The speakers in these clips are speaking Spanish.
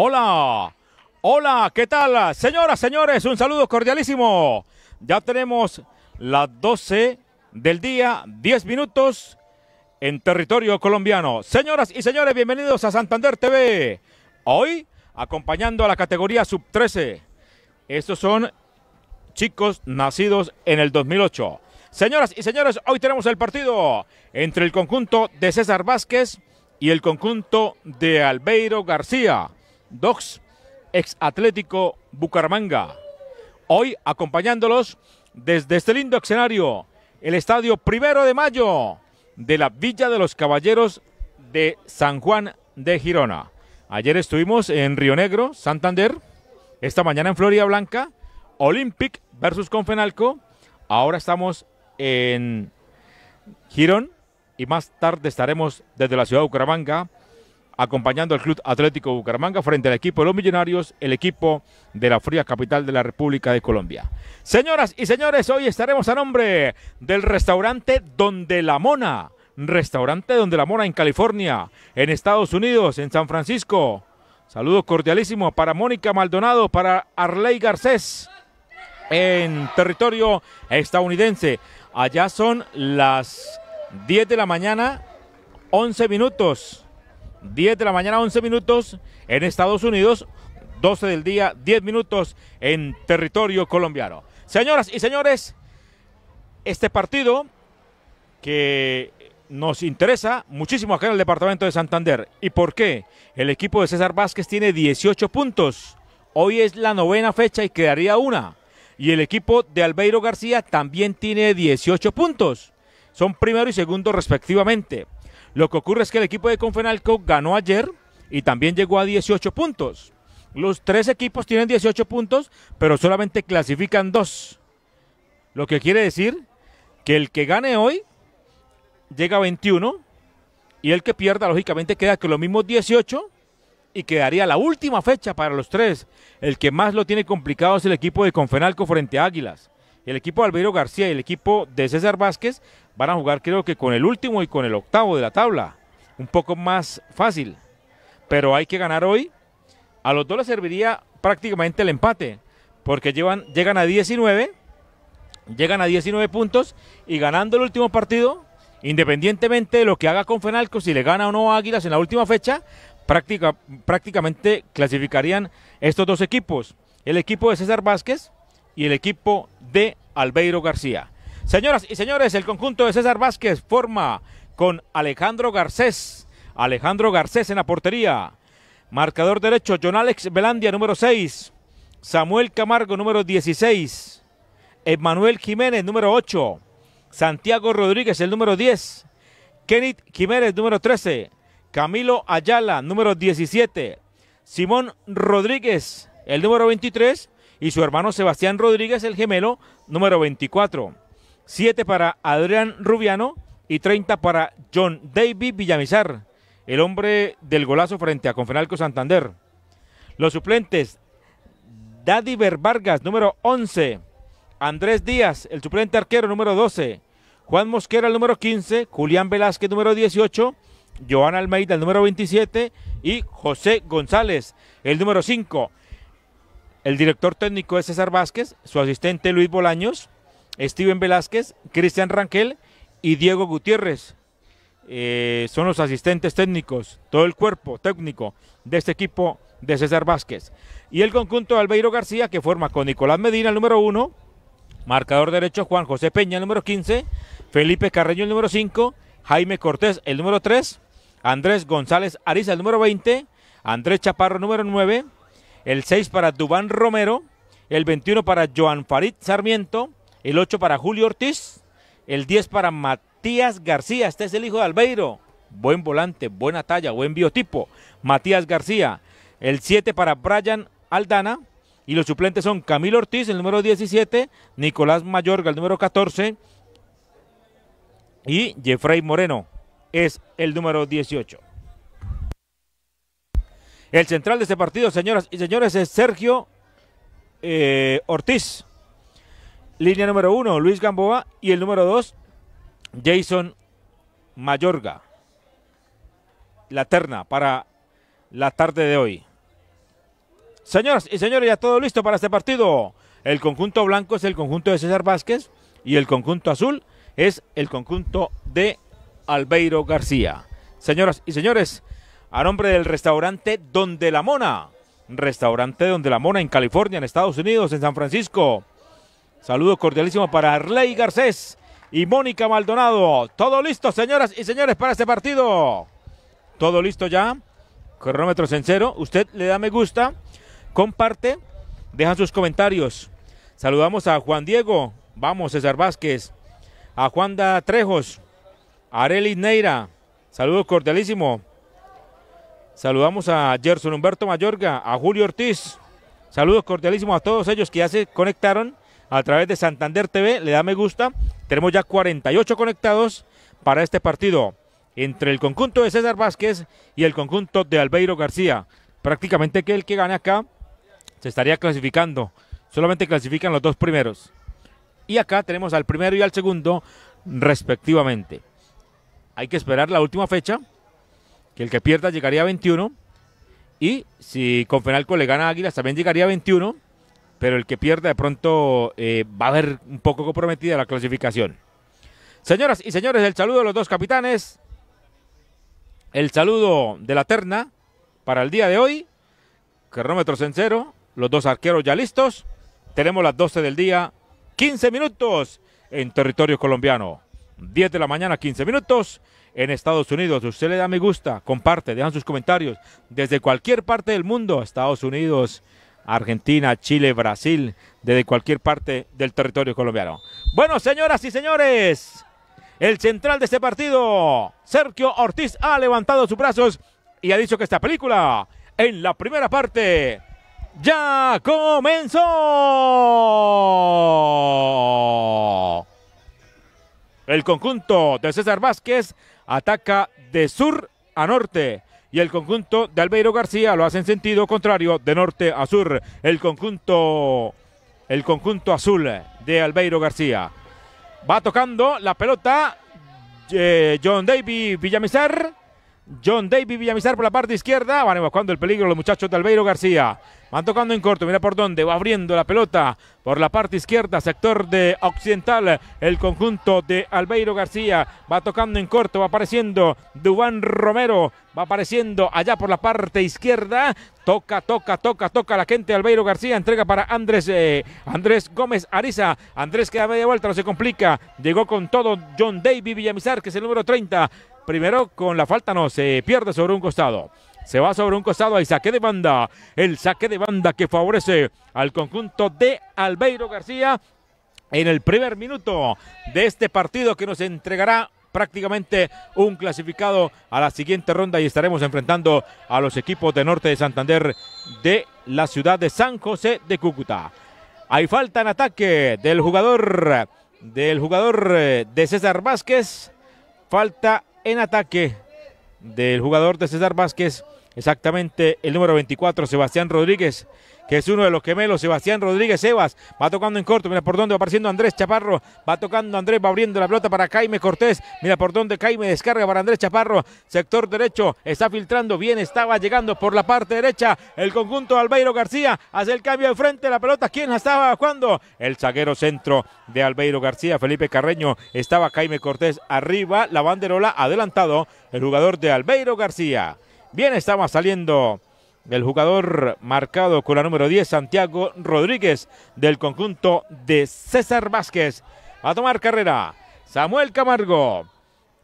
Hola, hola, ¿qué tal? Señoras, señores, un saludo cordialísimo. Ya tenemos las 12 del día, 10 minutos en territorio colombiano. Señoras y señores, bienvenidos a Santander TV. Hoy, acompañando a la categoría sub-13. Estos son chicos nacidos en el 2008. Señoras y señores, hoy tenemos el partido entre el conjunto de César Vázquez y el conjunto de Albeiro García. Docs, ex Atlético Bucaramanga. Hoy acompañándolos desde este lindo escenario, el Estadio Primero de Mayo de la Villa de los Caballeros de San Juan de Girona. Ayer estuvimos en Río Negro, Santander, esta mañana en Florida Blanca, Olympic versus Confenalco, ahora estamos en Girón y más tarde estaremos desde la ciudad de Bucaramanga acompañando al Club Atlético Bucaramanga frente al equipo de los Millonarios, el equipo de la fría capital de la República de Colombia. Señoras y señores, hoy estaremos a nombre del restaurante Donde la Mona, restaurante Donde la Mona en California, en Estados Unidos, en San Francisco. Saludos cordialísimos para Mónica Maldonado, para Arley Garcés en territorio estadounidense. Allá son las 10 de la mañana, 11 minutos. 10 de la mañana, 11 minutos en Estados Unidos, 12 del día, 10 minutos en territorio colombiano. Señoras y señores, este partido que nos interesa muchísimo acá en el departamento de Santander. ¿Y por qué? El equipo de César Vázquez tiene 18 puntos. Hoy es la novena fecha y quedaría una. Y el equipo de Albeiro García también tiene 18 puntos. Son primero y segundo respectivamente. Lo que ocurre es que el equipo de Confenalco ganó ayer y también llegó a 18 puntos. Los tres equipos tienen 18 puntos, pero solamente clasifican dos. Lo que quiere decir que el que gane hoy llega a 21 y el que pierda, lógicamente, queda con los mismos 18 y quedaría la última fecha para los tres. El que más lo tiene complicado es el equipo de Confenalco frente a Águilas. El equipo de Alveiro García y el equipo de César Vázquez van a jugar creo que con el último y con el octavo de la tabla. Un poco más fácil. Pero hay que ganar hoy. A los dos les serviría prácticamente el empate. Porque llevan, llegan a 19. Llegan a 19 puntos. Y ganando el último partido, independientemente de lo que haga con Fenalco, si le gana o no Águilas en la última fecha, prácticamente clasificarían estos dos equipos. El equipo de César Vázquez y el equipo de Albeiro García. Señoras y señores, el conjunto de César Vázquez forma con Alejandro Garcés. Alejandro Garcés en la portería. Marcador derecho, John Alex Belandia, número 6. Samuel Camargo, número 16. Emmanuel Jiménez, número 8. Santiago Rodríguez, el número 10. Kenneth Jiménez, número 13. Camilo Ayala, número 17. Simón Rodríguez, el número 23. Y su hermano Sebastián Rodríguez, el gemelo, número 24. 7 para Adrián Rubiano y 30 para John David Villamizar, el hombre del golazo frente a Confenalco Santander. Los suplentes, daddy Vargas, número 11, Andrés Díaz, el suplente arquero, número 12, Juan Mosquera, el número 15, Julián Velázquez, número 18, Joan Almeida, el número 27, y José González, el número 5. El director técnico es César Vázquez, su asistente Luis Bolaños, Steven Velázquez, Cristian Ranquel y Diego Gutiérrez. Eh, son los asistentes técnicos, todo el cuerpo técnico de este equipo de César Vázquez. Y el conjunto de Albeiro García, que forma con Nicolás Medina, el número uno. marcador derecho Juan José Peña, el número 15, Felipe Carreño, el número 5, Jaime Cortés, el número 3, Andrés González Ariza, el número 20, Andrés Chaparro, número 9, el 6 para Dubán Romero, el 21 para Joan Farid Sarmiento, el 8 para Julio Ortiz, el 10 para Matías García, este es el hijo de Albeiro, buen volante, buena talla, buen biotipo, Matías García, el 7 para Brian Aldana, y los suplentes son Camilo Ortiz, el número 17, Nicolás Mayorga, el número 14, y Jeffrey Moreno es el número 18. El central de este partido, señoras y señores, es Sergio eh, Ortiz. Línea número uno, Luis Gamboa. Y el número dos, Jason Mayorga. La terna para la tarde de hoy. Señoras y señores, ya todo listo para este partido. El conjunto blanco es el conjunto de César Vázquez y el conjunto azul es el conjunto de Albeiro García. Señoras y señores, a nombre del restaurante Donde la Mona, restaurante Donde la Mona en California, en Estados Unidos, en San Francisco, Saludos cordialísimo para Arley Garcés y Mónica Maldonado. Todo listo, señoras y señores, para este partido. Todo listo ya. Cronómetros en cero. Usted le da me gusta, comparte, deja sus comentarios. Saludamos a Juan Diego. Vamos, César Vázquez. A Juanda Trejos. A Neira. Saludos cordialísimo Saludamos a Gerson Humberto Mayorga. A Julio Ortiz. Saludos cordialísimo a todos ellos que ya se conectaron a través de Santander TV, le da me gusta. Tenemos ya 48 conectados para este partido entre el conjunto de César Vázquez y el conjunto de Albeiro García. Prácticamente que el que gane acá se estaría clasificando. Solamente clasifican los dos primeros. Y acá tenemos al primero y al segundo respectivamente. Hay que esperar la última fecha, que el que pierda llegaría a 21. Y si Confenalco le gana a Águilas también llegaría a 21 pero el que pierda de pronto eh, va a ver un poco comprometida la clasificación. Señoras y señores, el saludo de los dos capitanes, el saludo de la terna para el día de hoy, cronómetros en cero, los dos arqueros ya listos, tenemos las 12 del día, 15 minutos en territorio colombiano, 10 de la mañana, 15 minutos en Estados Unidos. Usted le da me gusta, comparte, dejan sus comentarios desde cualquier parte del mundo, Estados Unidos, Argentina, Chile, Brasil, desde cualquier parte del territorio colombiano. Bueno, señoras y señores, el central de este partido, Sergio Ortiz, ha levantado sus brazos y ha dicho que esta película, en la primera parte, ya comenzó. El conjunto de César Vázquez ataca de sur a norte y el conjunto de Albeiro García lo hace en sentido contrario de norte a sur. El conjunto, el conjunto azul de Albeiro García. Va tocando la pelota eh, John David Villamizar. John David Villamizar por la parte izquierda. Van evacuando el peligro los muchachos de Albeiro García. Van tocando en corto, mira por dónde, va abriendo la pelota por la parte izquierda, sector de Occidental, el conjunto de Albeiro García, va tocando en corto, va apareciendo Dubán Romero, va apareciendo allá por la parte izquierda, toca, toca, toca, toca la gente de Albeiro García, entrega para Andrés, eh, Andrés Gómez Ariza, Andrés queda media vuelta, no se complica, llegó con todo John David Villamizar, que es el número 30, Primero con la falta no, se pierde sobre un costado. Se va sobre un costado, hay saque de banda. El saque de banda que favorece al conjunto de Albeiro García en el primer minuto de este partido que nos entregará prácticamente un clasificado a la siguiente ronda y estaremos enfrentando a los equipos de Norte de Santander de la ciudad de San José de Cúcuta. Hay falta en ataque del jugador del jugador eh, de César Vázquez. Falta en ataque del jugador de César Vázquez exactamente el número 24, Sebastián Rodríguez, que es uno de los gemelos, Sebastián Rodríguez Sebas, va tocando en corto, mira por dónde va apareciendo Andrés Chaparro, va tocando Andrés, va abriendo la pelota para Jaime Cortés, mira por dónde Jaime descarga para Andrés Chaparro, sector derecho, está filtrando, bien estaba llegando por la parte derecha, el conjunto de Albeiro García, hace el cambio de frente, la pelota, ¿quién la estaba jugando? El zaguero centro de Albeiro García, Felipe Carreño, estaba Jaime Cortés arriba, la banderola adelantado, el jugador de Albeiro García. Bien, estaba saliendo el jugador marcado con la número 10, Santiago Rodríguez, del conjunto de César Vázquez. A tomar carrera, Samuel Camargo.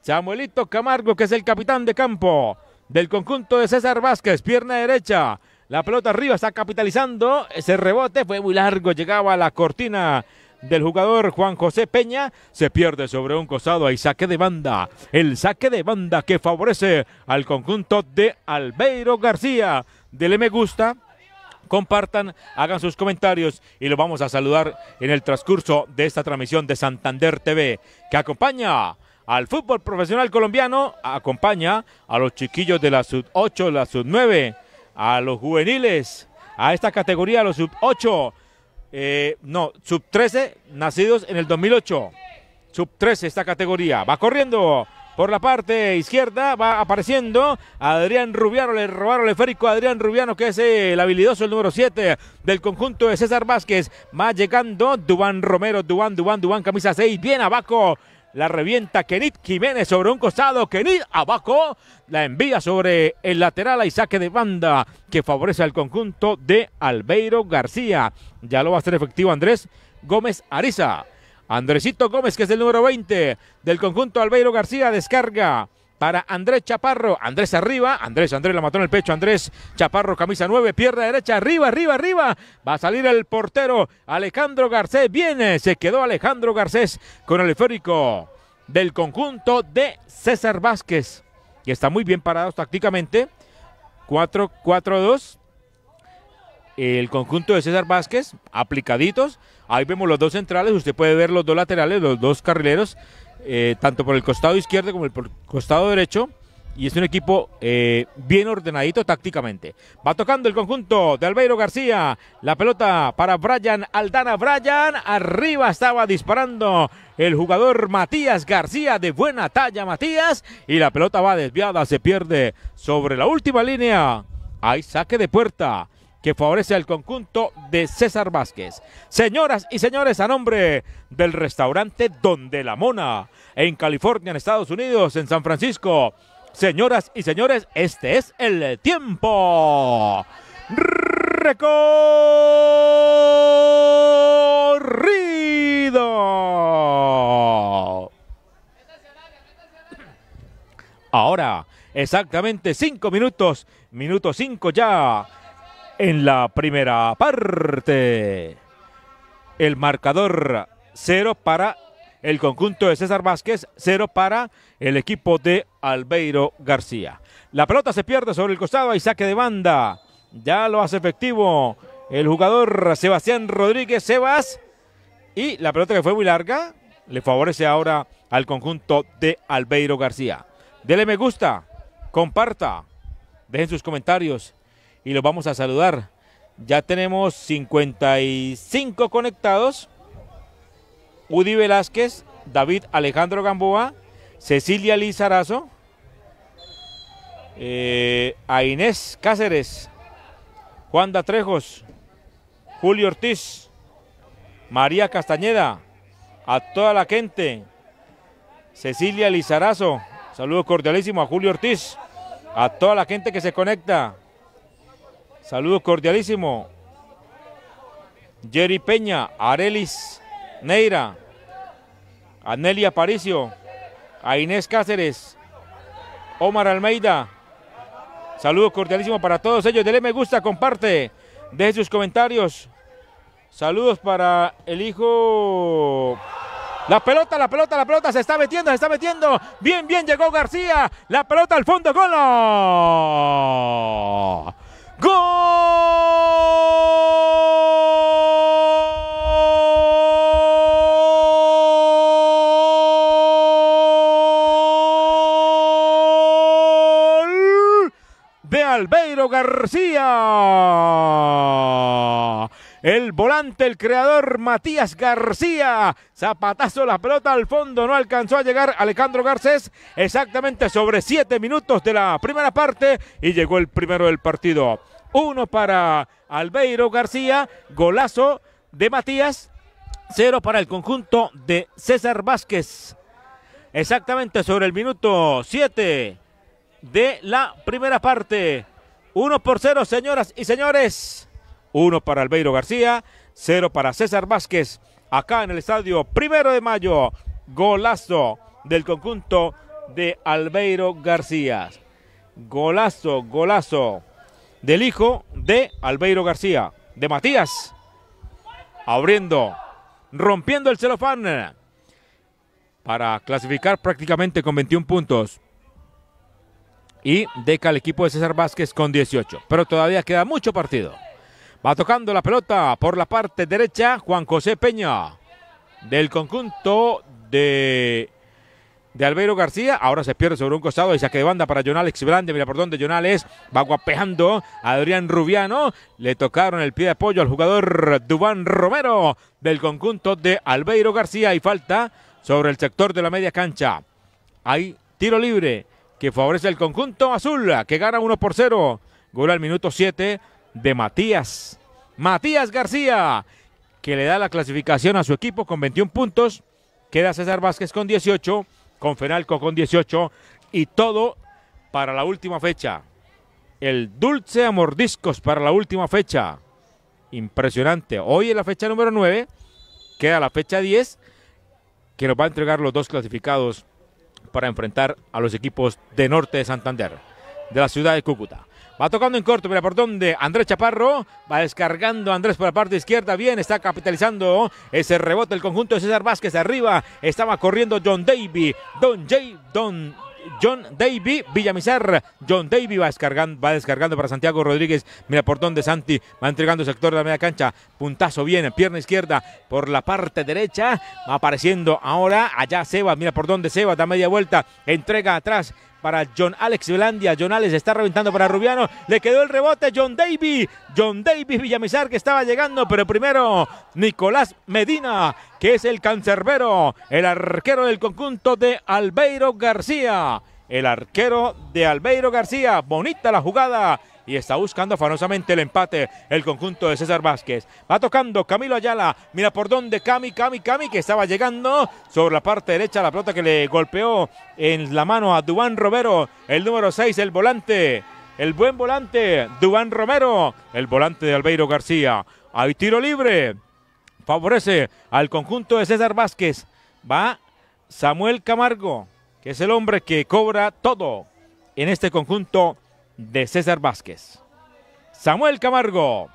Samuelito Camargo, que es el capitán de campo del conjunto de César Vázquez, pierna derecha. La pelota arriba está capitalizando. Ese rebote fue muy largo, llegaba a la cortina del jugador Juan José Peña. Se pierde sobre un cosado y saque de banda. El saque de banda que favorece al conjunto de Albeiro García. Dele me gusta. Compartan, hagan sus comentarios y lo vamos a saludar en el transcurso de esta transmisión de Santander TV que acompaña al fútbol profesional colombiano, acompaña a los chiquillos de la sub 8, la sub 9, a los juveniles, a esta categoría, los sub 8, eh, no, sub 13, nacidos en el 2008. Sub 13 esta categoría. Va corriendo por la parte izquierda, va apareciendo Adrián Rubiano, le robaron el férico a Adrián Rubiano, que es el habilidoso, el número 7 del conjunto de César Vázquez. Va llegando Dubán Romero, Dubán, Dubán, Dubán, camisa 6, bien abajo la revienta Kenit Jiménez sobre un costado. Kenit abajo. La envía sobre el lateral y saque de banda que favorece al conjunto de Albeiro García. Ya lo va a hacer efectivo Andrés Gómez Ariza. Andresito Gómez, que es el número 20 del conjunto Albeiro García, descarga para Andrés Chaparro. Andrés arriba, Andrés, Andrés la mató en el pecho, Andrés Chaparro, camisa 9, pierna derecha, arriba, arriba, arriba. Va a salir el portero Alejandro Garcés. Viene, se quedó Alejandro Garcés con el esférico del conjunto de César Vázquez, y está muy bien parado tácticamente. 4-4-2. El conjunto de César Vázquez, aplicaditos. Ahí vemos los dos centrales, usted puede ver los dos laterales, los dos carrileros eh, tanto por el costado izquierdo como el por costado derecho. Y es un equipo eh, bien ordenadito tácticamente. Va tocando el conjunto de Albeiro García. La pelota para Brian Aldana. Brian arriba estaba disparando el jugador Matías García de buena talla Matías. Y la pelota va desviada, se pierde sobre la última línea. Hay saque de puerta que favorece al conjunto de César Vázquez. Señoras y señores, a nombre del restaurante Donde la Mona, en California, en Estados Unidos, en San Francisco. Señoras y señores, este es el tiempo. Recorrido. Ahora, exactamente cinco minutos, minuto cinco ya en la primera parte. El marcador cero para el conjunto de César Vázquez, cero para el equipo de Albeiro García. La pelota se pierde sobre el costado y saque de banda. Ya lo hace efectivo el jugador Sebastián Rodríguez Sebas. Y la pelota que fue muy larga le favorece ahora al conjunto de Albeiro García. Dele me gusta, comparta, dejen sus comentarios y los vamos a saludar. Ya tenemos 55 conectados. Udi Velázquez, David Alejandro Gamboa, Cecilia Lizarazo, eh, a Inés Cáceres, Juan Datrejos, Julio Ortiz, María Castañeda, a toda la gente, Cecilia Lizarazo, saludo cordialísimo a Julio Ortiz, a toda la gente que se conecta, Saludos cordialísimo, Jerry Peña, Arelis Neira, Anelia Paricio, a Inés Cáceres, Omar Almeida. Saludos cordialísimo para todos ellos. Dele me gusta, comparte, deje sus comentarios. Saludos para el hijo la pelota, la pelota, la pelota se está metiendo, se está metiendo. Bien, bien, llegó García. La pelota al fondo, gol. Gol de Albeiro García. El volante, el creador Matías García. Zapatazo la pelota al fondo. No alcanzó a llegar Alejandro Garcés. Exactamente sobre siete minutos de la primera parte. Y llegó el primero del partido. Uno para Albeiro García. Golazo de Matías. Cero para el conjunto de César Vázquez. Exactamente sobre el minuto siete de la primera parte. Uno por cero, señoras y señores. Uno para Albeiro García, cero para César Vázquez, acá en el estadio Primero de Mayo, golazo del conjunto de Albeiro García. Golazo, golazo del hijo de Albeiro García, de Matías, abriendo, rompiendo el celofán para clasificar prácticamente con 21 puntos. Y deca el equipo de César Vázquez con 18. Pero todavía queda mucho partido. Va tocando la pelota por la parte derecha Juan José Peña del conjunto de, de Albero García. Ahora se pierde sobre un costado y saque de banda para John Brande Mira por dónde John va guapeando a Adrián Rubiano. Le tocaron el pie de apoyo al jugador Dubán Romero del conjunto de Albeiro García y falta sobre el sector de la media cancha. Hay tiro libre que favorece el conjunto azul que gana 1 por 0. Gol al minuto 7 de Matías. Matías García, que le da la clasificación a su equipo con 21 puntos. Queda César Vázquez con 18, con Fenalco con 18 y todo para la última fecha. El dulce Amordiscos mordiscos para la última fecha. Impresionante. Hoy es la fecha número 9, queda la fecha 10, que nos va a entregar los dos clasificados para enfrentar a los equipos de Norte de Santander, de la ciudad de Cúcuta. Va tocando en corto, mira por donde Andrés Chaparro. Va descargando Andrés por la parte izquierda. Bien, está capitalizando ese rebote el conjunto de César Vázquez. Arriba estaba corriendo John Davy. Don J. Don John Davy, Villamizar. John Davy va descargando, va descargando para Santiago Rodríguez. Mira por donde Santi va entregando el sector de la media cancha. Puntazo bien, pierna izquierda por la parte derecha. Va apareciendo ahora allá Seba. Mira por donde Seba da media vuelta. Entrega atrás para John Alex Velandia. John Alex está reventando para Rubiano. Le quedó el rebote John Davis. John Davis Villamizar que estaba llegando, pero primero Nicolás Medina, que es el cancerbero, el arquero del conjunto de Albeiro García. El arquero de Albeiro García. Bonita la jugada y está buscando fanosamente el empate el conjunto de César Vázquez. Va tocando Camilo Ayala, mira por dónde Cami, Cami, Cami, que estaba llegando sobre la parte derecha, la pelota que le golpeó en la mano a duan Romero, el número 6, el volante. El buen volante, duan Romero, el volante de Albeiro García. Hay tiro libre. Favorece al conjunto de César Vázquez. Va Samuel Camargo, que es el hombre que cobra todo en este conjunto de César Vázquez. Samuel Camargo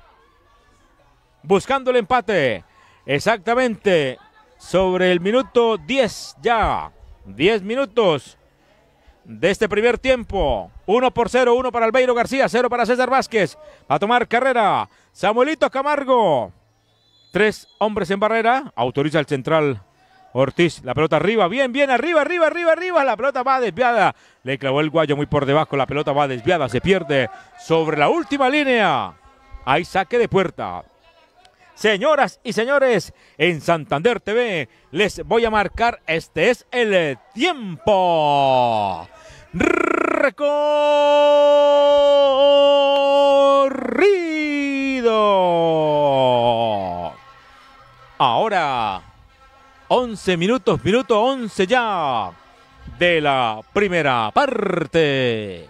buscando el empate. Exactamente sobre el minuto 10 ya. 10 minutos de este primer tiempo. 1 por 0, 1 para Albeiro García, 0 para César Vázquez. A tomar carrera. Samuelito Camargo. Tres hombres en barrera. Autoriza el central Ortiz, la pelota arriba, bien, bien, arriba, arriba, arriba, arriba, la pelota va desviada. Le clavó el guayo muy por debajo, la pelota va desviada, se pierde sobre la última línea. Hay saque de puerta. Señoras y señores, en Santander TV les voy a marcar, este es el tiempo. Recorrido. Ahora 11 minutos, minuto 11 ya de la primera parte.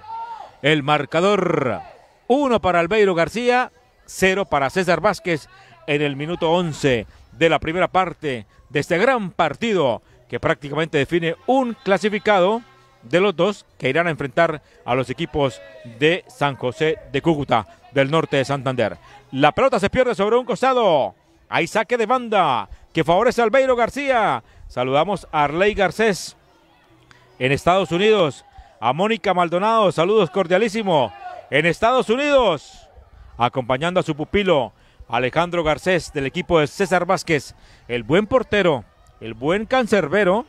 El marcador 1 para Albeiro García, 0 para César Vázquez en el minuto 11 de la primera parte de este gran partido que prácticamente define un clasificado de los dos que irán a enfrentar a los equipos de San José de Cúcuta, del norte de Santander. La pelota se pierde sobre un costado. Hay saque de banda que favorece al García. Saludamos a Arley Garcés en Estados Unidos. A Mónica Maldonado, saludos cordialísimo. En Estados Unidos, acompañando a su pupilo Alejandro Garcés del equipo de César Vázquez. El buen portero, el buen cancerbero,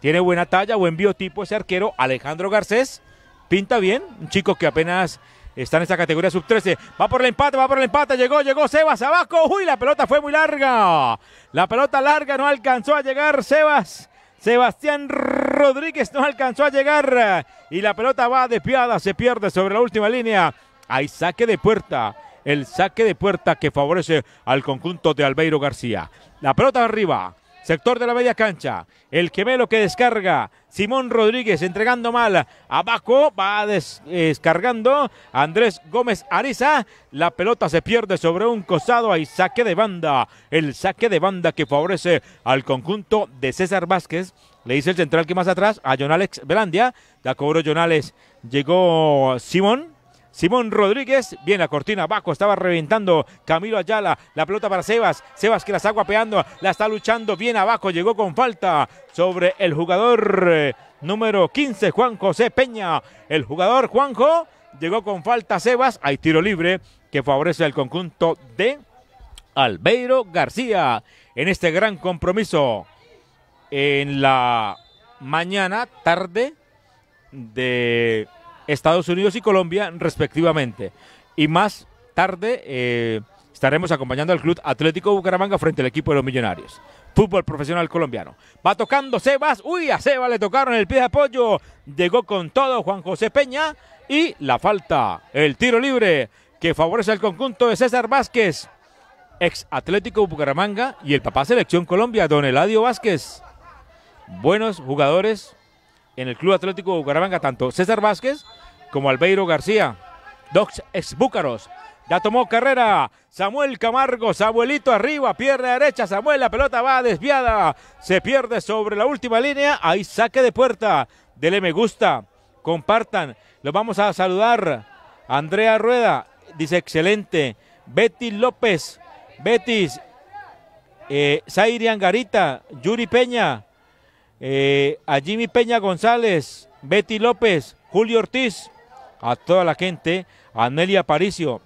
tiene buena talla, buen biotipo ese arquero Alejandro Garcés. Pinta bien, un chico que apenas está en esa categoría sub-13. Va por el empate, va por el empate. Llegó, llegó Sebas abajo. Uy, la pelota fue muy larga. La pelota larga no alcanzó a llegar Sebas. Sebastián Rodríguez no alcanzó a llegar. Y la pelota va despiada, se pierde sobre la última línea. Hay saque de puerta. El saque de puerta que favorece al conjunto de Albeiro García. La pelota arriba sector de la media cancha. El gemelo que descarga Simón Rodríguez entregando mal abajo, va descargando Andrés Gómez Ariza. La pelota se pierde sobre un cosado, Hay saque de banda. El saque de banda que favorece al conjunto de César Vázquez. Le dice el central que más atrás a Jonales Belandia. La cobró Jonales. Llegó Simón Simón Rodríguez, bien la cortina abajo, estaba reventando Camilo Ayala, la pelota para Sebas, Sebas que la está guapeando, la está luchando bien abajo, llegó con falta sobre el jugador eh, número 15, Juan José Peña, el jugador Juanjo, llegó con falta Sebas, hay tiro libre que favorece al conjunto de Albeiro García en este gran compromiso en la mañana, tarde de Estados Unidos y Colombia respectivamente. Y más tarde eh, estaremos acompañando al Club Atlético Bucaramanga frente al equipo de los Millonarios. Fútbol profesional colombiano. Va tocando Sebas. Uy, a Sebas le tocaron el pie de apoyo. Llegó con todo Juan José Peña. Y la falta. El tiro libre que favorece al conjunto de César Vázquez. Ex Atlético Bucaramanga y el papá Selección Colombia, don Eladio Vázquez. Buenos jugadores, en el Club Atlético Bucaramanga tanto César Vázquez como Albeiro García, Docs ex Búcaros. Ya tomó carrera Samuel Camargo, Samuelito arriba, pierna derecha, Samuel, la pelota va desviada, se pierde sobre la última línea, ahí saque de puerta, dele me gusta, compartan, los vamos a saludar. Andrea Rueda dice excelente, Betty López, Betis, eh, Zairian Garita, Yuri Peña, eh, a Jimmy Peña González, Betty López, Julio Ortiz, a toda la gente, a Nelly Aparicio,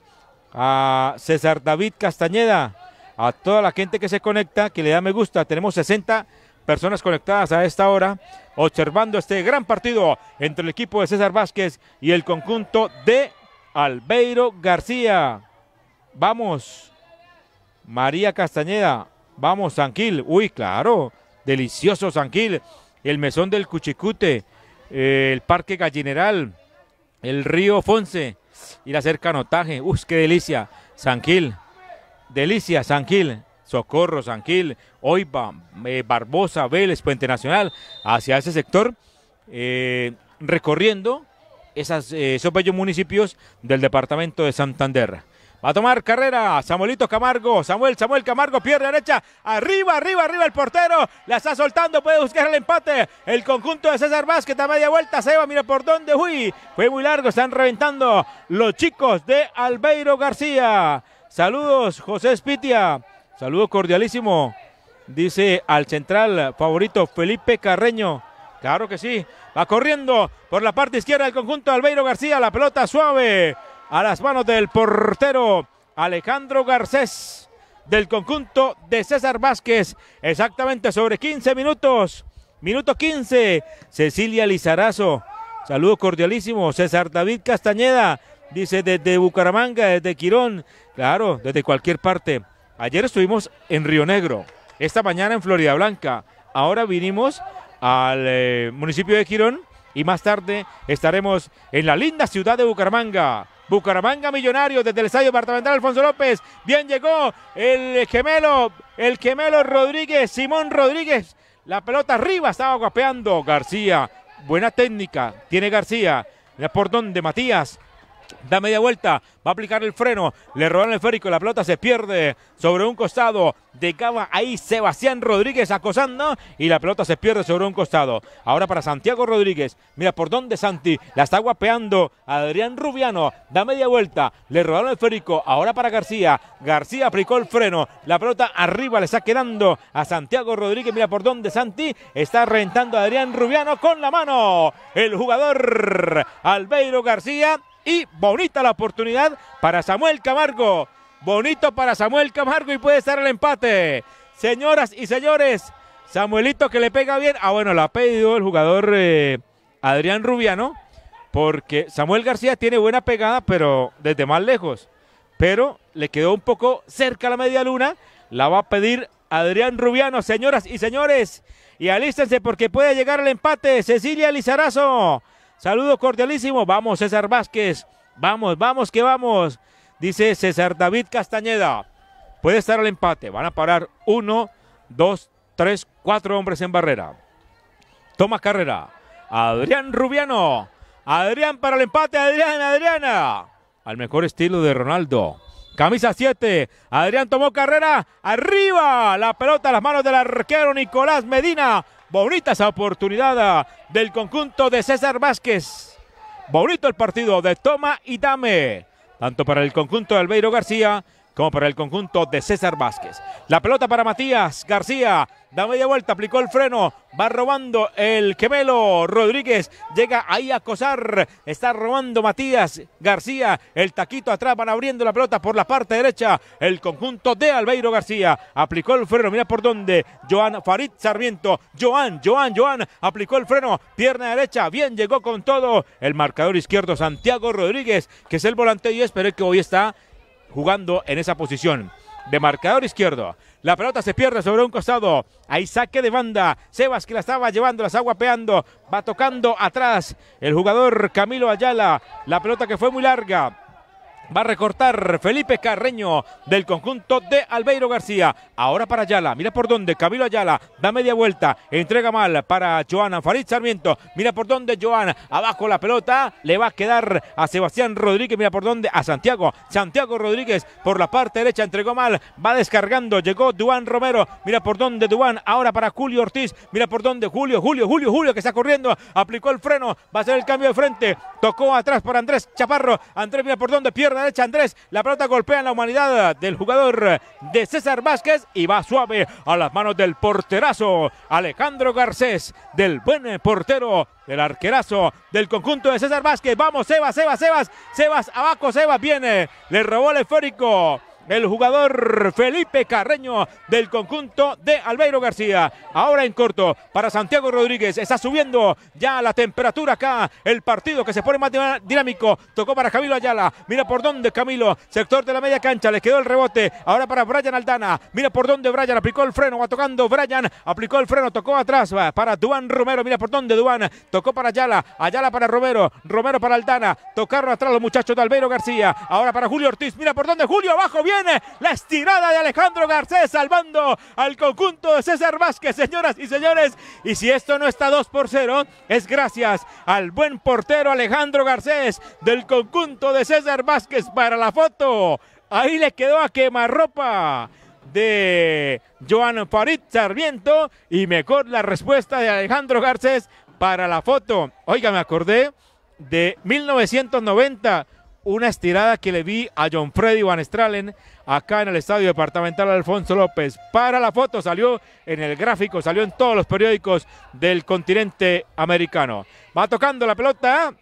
a César David Castañeda, a toda la gente que se conecta, que le da me gusta. Tenemos 60 personas conectadas a esta hora, observando este gran partido entre el equipo de César Vázquez y el conjunto de Albeiro García. Vamos, María Castañeda, vamos, Sanquil. Uy, claro, delicioso Sanquil, el mesón del Cuchicute, eh, el Parque Gallineral, el río Fonce, y la cerca Notaje. ¡Uf, qué delicia! Sanquil, delicia Sanquil, Socorro Sanquil, Oiba, eh, Barbosa, Vélez, Puente Nacional, hacia ese sector, eh, recorriendo esos bellos municipios del departamento de Santander. Va a tomar carrera Samuelito Camargo. Samuel, Samuel Camargo, pierde derecha. Arriba, arriba, arriba el portero. La está soltando, puede buscar el empate. El conjunto de César Vázquez a media vuelta. Se va, mira por dónde. Uy, fue muy largo. Están reventando los chicos de Albeiro García. Saludos, José Spitia. Saludo cordialísimo. Dice al central favorito Felipe Carreño. Claro que sí. Va corriendo por la parte izquierda del conjunto de Albeiro García. La pelota suave a las manos del portero Alejandro Garcés del conjunto de César Vázquez. Exactamente sobre 15 minutos. Minuto 15. Cecilia Lizarazo. Saludos cordialísimo. César David Castañeda. Dice desde Bucaramanga, desde Quirón. Claro, desde cualquier parte. Ayer estuvimos en Río Negro. Esta mañana en Florida Blanca. Ahora vinimos al eh, municipio de Quirón. Y más tarde estaremos en la linda ciudad de Bucaramanga Bucaramanga Millonarios desde el estadio departamental Alfonso López. Bien llegó el gemelo, el gemelo Rodríguez, Simón Rodríguez. La pelota arriba estaba guapeando García. Buena técnica tiene García. ¿Por dónde Matías? da media vuelta, va a aplicar el freno, le roban el férico, la pelota se pierde sobre un costado, de Cava ahí Sebastián Rodríguez acosando y la pelota se pierde sobre un costado. Ahora para Santiago Rodríguez, mira por dónde Santi, la está guapeando Adrián Rubiano, da media vuelta, le robaron el férico, ahora para García, García aplicó el freno, la pelota arriba le está quedando a Santiago Rodríguez, mira por dónde Santi, está rentando a Adrián Rubiano con la mano, el jugador Albeiro García y bonita la oportunidad para Samuel Camargo. Bonito para Samuel Camargo y puede estar el empate. Señoras y señores, Samuelito que le pega bien. Ah, bueno, la ha pedido el jugador eh, Adrián Rubiano, porque Samuel García tiene buena pegada, pero desde más lejos. Pero le quedó un poco cerca la media luna. La va a pedir Adrián Rubiano, señoras y señores. Y alístense porque puede llegar el empate. Cecilia Lizarazo Saludo cordialísimo. Vamos, César Vázquez. Vamos, vamos, que vamos. Dice César David Castañeda. Puede estar el empate. Van a parar uno, dos, tres, cuatro hombres en barrera. Toma carrera. Adrián Rubiano. Adrián para el empate. Adrián, Adriana. Al mejor estilo de Ronaldo. Camisa 7. Adrián tomó carrera. Arriba. La pelota a las manos del arquero Nicolás Medina. Bonita esa oportunidad ah, del conjunto de César Vázquez. Bonito el partido de toma y dame. Tanto para el conjunto de Albeiro García como para el conjunto de César Vázquez. La pelota para Matías García. Da media vuelta, aplicó el freno, va robando el quemelo... Rodríguez, llega ahí a acosar, está robando Matías García, el taquito atrás, van abriendo la pelota por la parte derecha, el conjunto de Albeiro García, aplicó el freno, mira por dónde, Joan Farid Sarmiento, Joan, Joan, Joan, aplicó el freno, pierna derecha, bien llegó con todo, el marcador izquierdo Santiago Rodríguez, que es el volante 10, pero que hoy está jugando en esa posición de marcador izquierdo. La pelota se pierde sobre un costado. Ahí saque de banda. Sebas que la estaba llevando, la estaba peando Va tocando atrás el jugador Camilo Ayala. La pelota que fue muy larga. Va a recortar Felipe Carreño del conjunto de Albeiro García. Ahora para Ayala. Mira por dónde. Camilo Ayala da media vuelta. Entrega mal para Joana. Farid Sarmiento. Mira por dónde Joana. Abajo la pelota. Le va a quedar a Sebastián Rodríguez. Mira por dónde. A Santiago. Santiago Rodríguez por la parte derecha. Entregó mal. Va descargando. Llegó Duan Romero. Mira por dónde Duan. Ahora para Julio Ortiz. Mira por dónde Julio. Julio. Julio. Julio que está corriendo. Aplicó el freno. Va a hacer el cambio de frente. Tocó atrás para Andrés Chaparro. Andrés mira por dónde. Pierre la derecha Andrés. La pelota golpea en la humanidad del jugador de César Vázquez y va suave a las manos del porterazo Alejandro Garcés, del buen portero, del arquerazo del conjunto de César Vázquez. Vamos, Sebas, Sebas, Sebas, Sebas, abajo, Sebas viene, le robó el esférico el jugador Felipe Carreño del conjunto de Albeiro García. Ahora en corto para Santiago Rodríguez. Está subiendo ya la temperatura acá. El partido que se pone más dinámico. Tocó para Camilo Ayala. Mira por dónde Camilo. Sector de la media cancha. Le quedó el rebote. Ahora para Brian Aldana. Mira por dónde Brian. Aplicó el freno. Va tocando Brian. Aplicó el freno. Tocó atrás para Duan Romero. Mira por dónde Duan. Tocó para Ayala. Ayala para Romero. Romero para Aldana. Tocaron atrás los muchachos de Albero García. Ahora para Julio Ortiz. Mira por dónde Julio. Abajo. Bien la estirada de Alejandro Garcés salvando al conjunto de César Vázquez, señoras y señores. Y si esto no está 2 por 0, es gracias al buen portero Alejandro Garcés del conjunto de César Vázquez para la foto. Ahí le quedó a quemarropa de Joan Farid Sarmiento y mejor la respuesta de Alejandro Garcés para la foto. Oiga, me acordé de 1990 una estirada que le vi a John Freddy Van Stralen acá en el estadio departamental Alfonso López. Para la foto salió en el gráfico, salió en todos los periódicos del continente americano. Va tocando la pelota.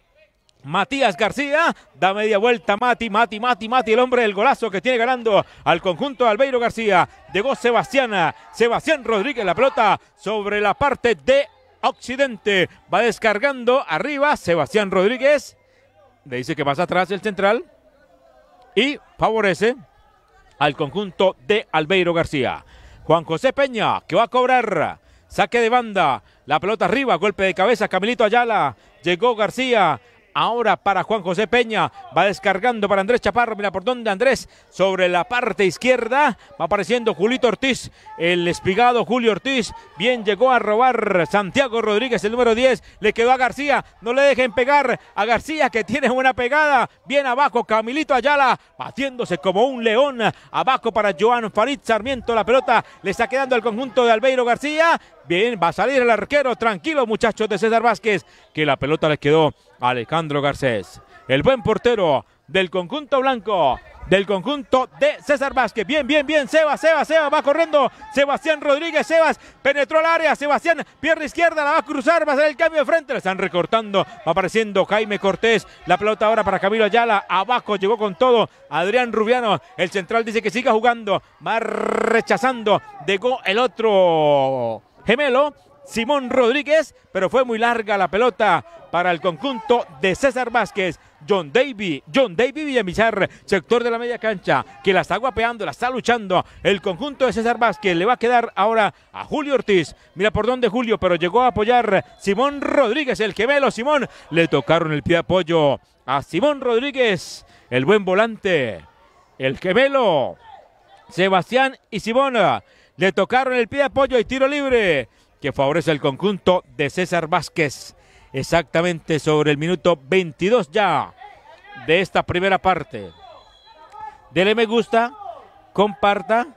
Matías García da media vuelta Mati, Mati, Mati, Mati, el hombre del golazo que tiene ganando al conjunto Albeiro García. Llegó Sebastiana, Sebastián Rodríguez, la pelota sobre la parte de Occidente. Va descargando arriba Sebastián Rodríguez. Le dice que pasa atrás el central y favorece al conjunto de Albeiro García. Juan José Peña, que va a cobrar. Saque de banda. La pelota arriba, golpe de cabeza, Camilito Ayala. Llegó García, Ahora para Juan José Peña. Va descargando para Andrés Chaparro. Mira por donde Andrés. Sobre la parte izquierda. Va apareciendo Julito Ortiz. El espigado Julio Ortiz. Bien llegó a robar Santiago Rodríguez, el número 10. Le quedó a García. No le dejen pegar a García que tiene buena pegada. Bien abajo Camilito Ayala. Batiéndose como un león. Abajo para Joan Farid Sarmiento. La pelota le está quedando al conjunto de Albeiro García. Bien, va a salir el arquero. Tranquilo muchachos de César Vázquez que la pelota les quedó a Alejandro Garcés. El buen portero del conjunto blanco, del conjunto de César Vázquez. Bien, bien, bien. Sebas, Sebas, Sebas va corriendo. Sebastián Rodríguez, Sebas penetró al área. Sebastián, pierna izquierda, la va a cruzar. Va a ser el cambio de frente. Le están recortando. Va apareciendo Jaime Cortés. La pelota ahora para Camilo Ayala. Abajo llegó con todo. Adrián Rubiano. El central dice que siga jugando. Va rechazando. llegó el otro gemelo. Simón Rodríguez, pero fue muy larga la pelota para el conjunto de César Vázquez. John Davy, John Davy Villamizar, sector de la media cancha, que la está guapeando, la está luchando. El conjunto de César Vázquez le va a quedar ahora a Julio Ortiz. Mira por dónde Julio, pero llegó a apoyar Simón Rodríguez, el gemelo Simón. Le tocaron el pie de apoyo a Simón Rodríguez, el buen volante, el gemelo. Sebastián y Simón le tocaron el pie de apoyo y tiro libre que favorece el conjunto de César Vázquez. Exactamente sobre el minuto 22 ya de esta primera parte. Dele me gusta, comparta.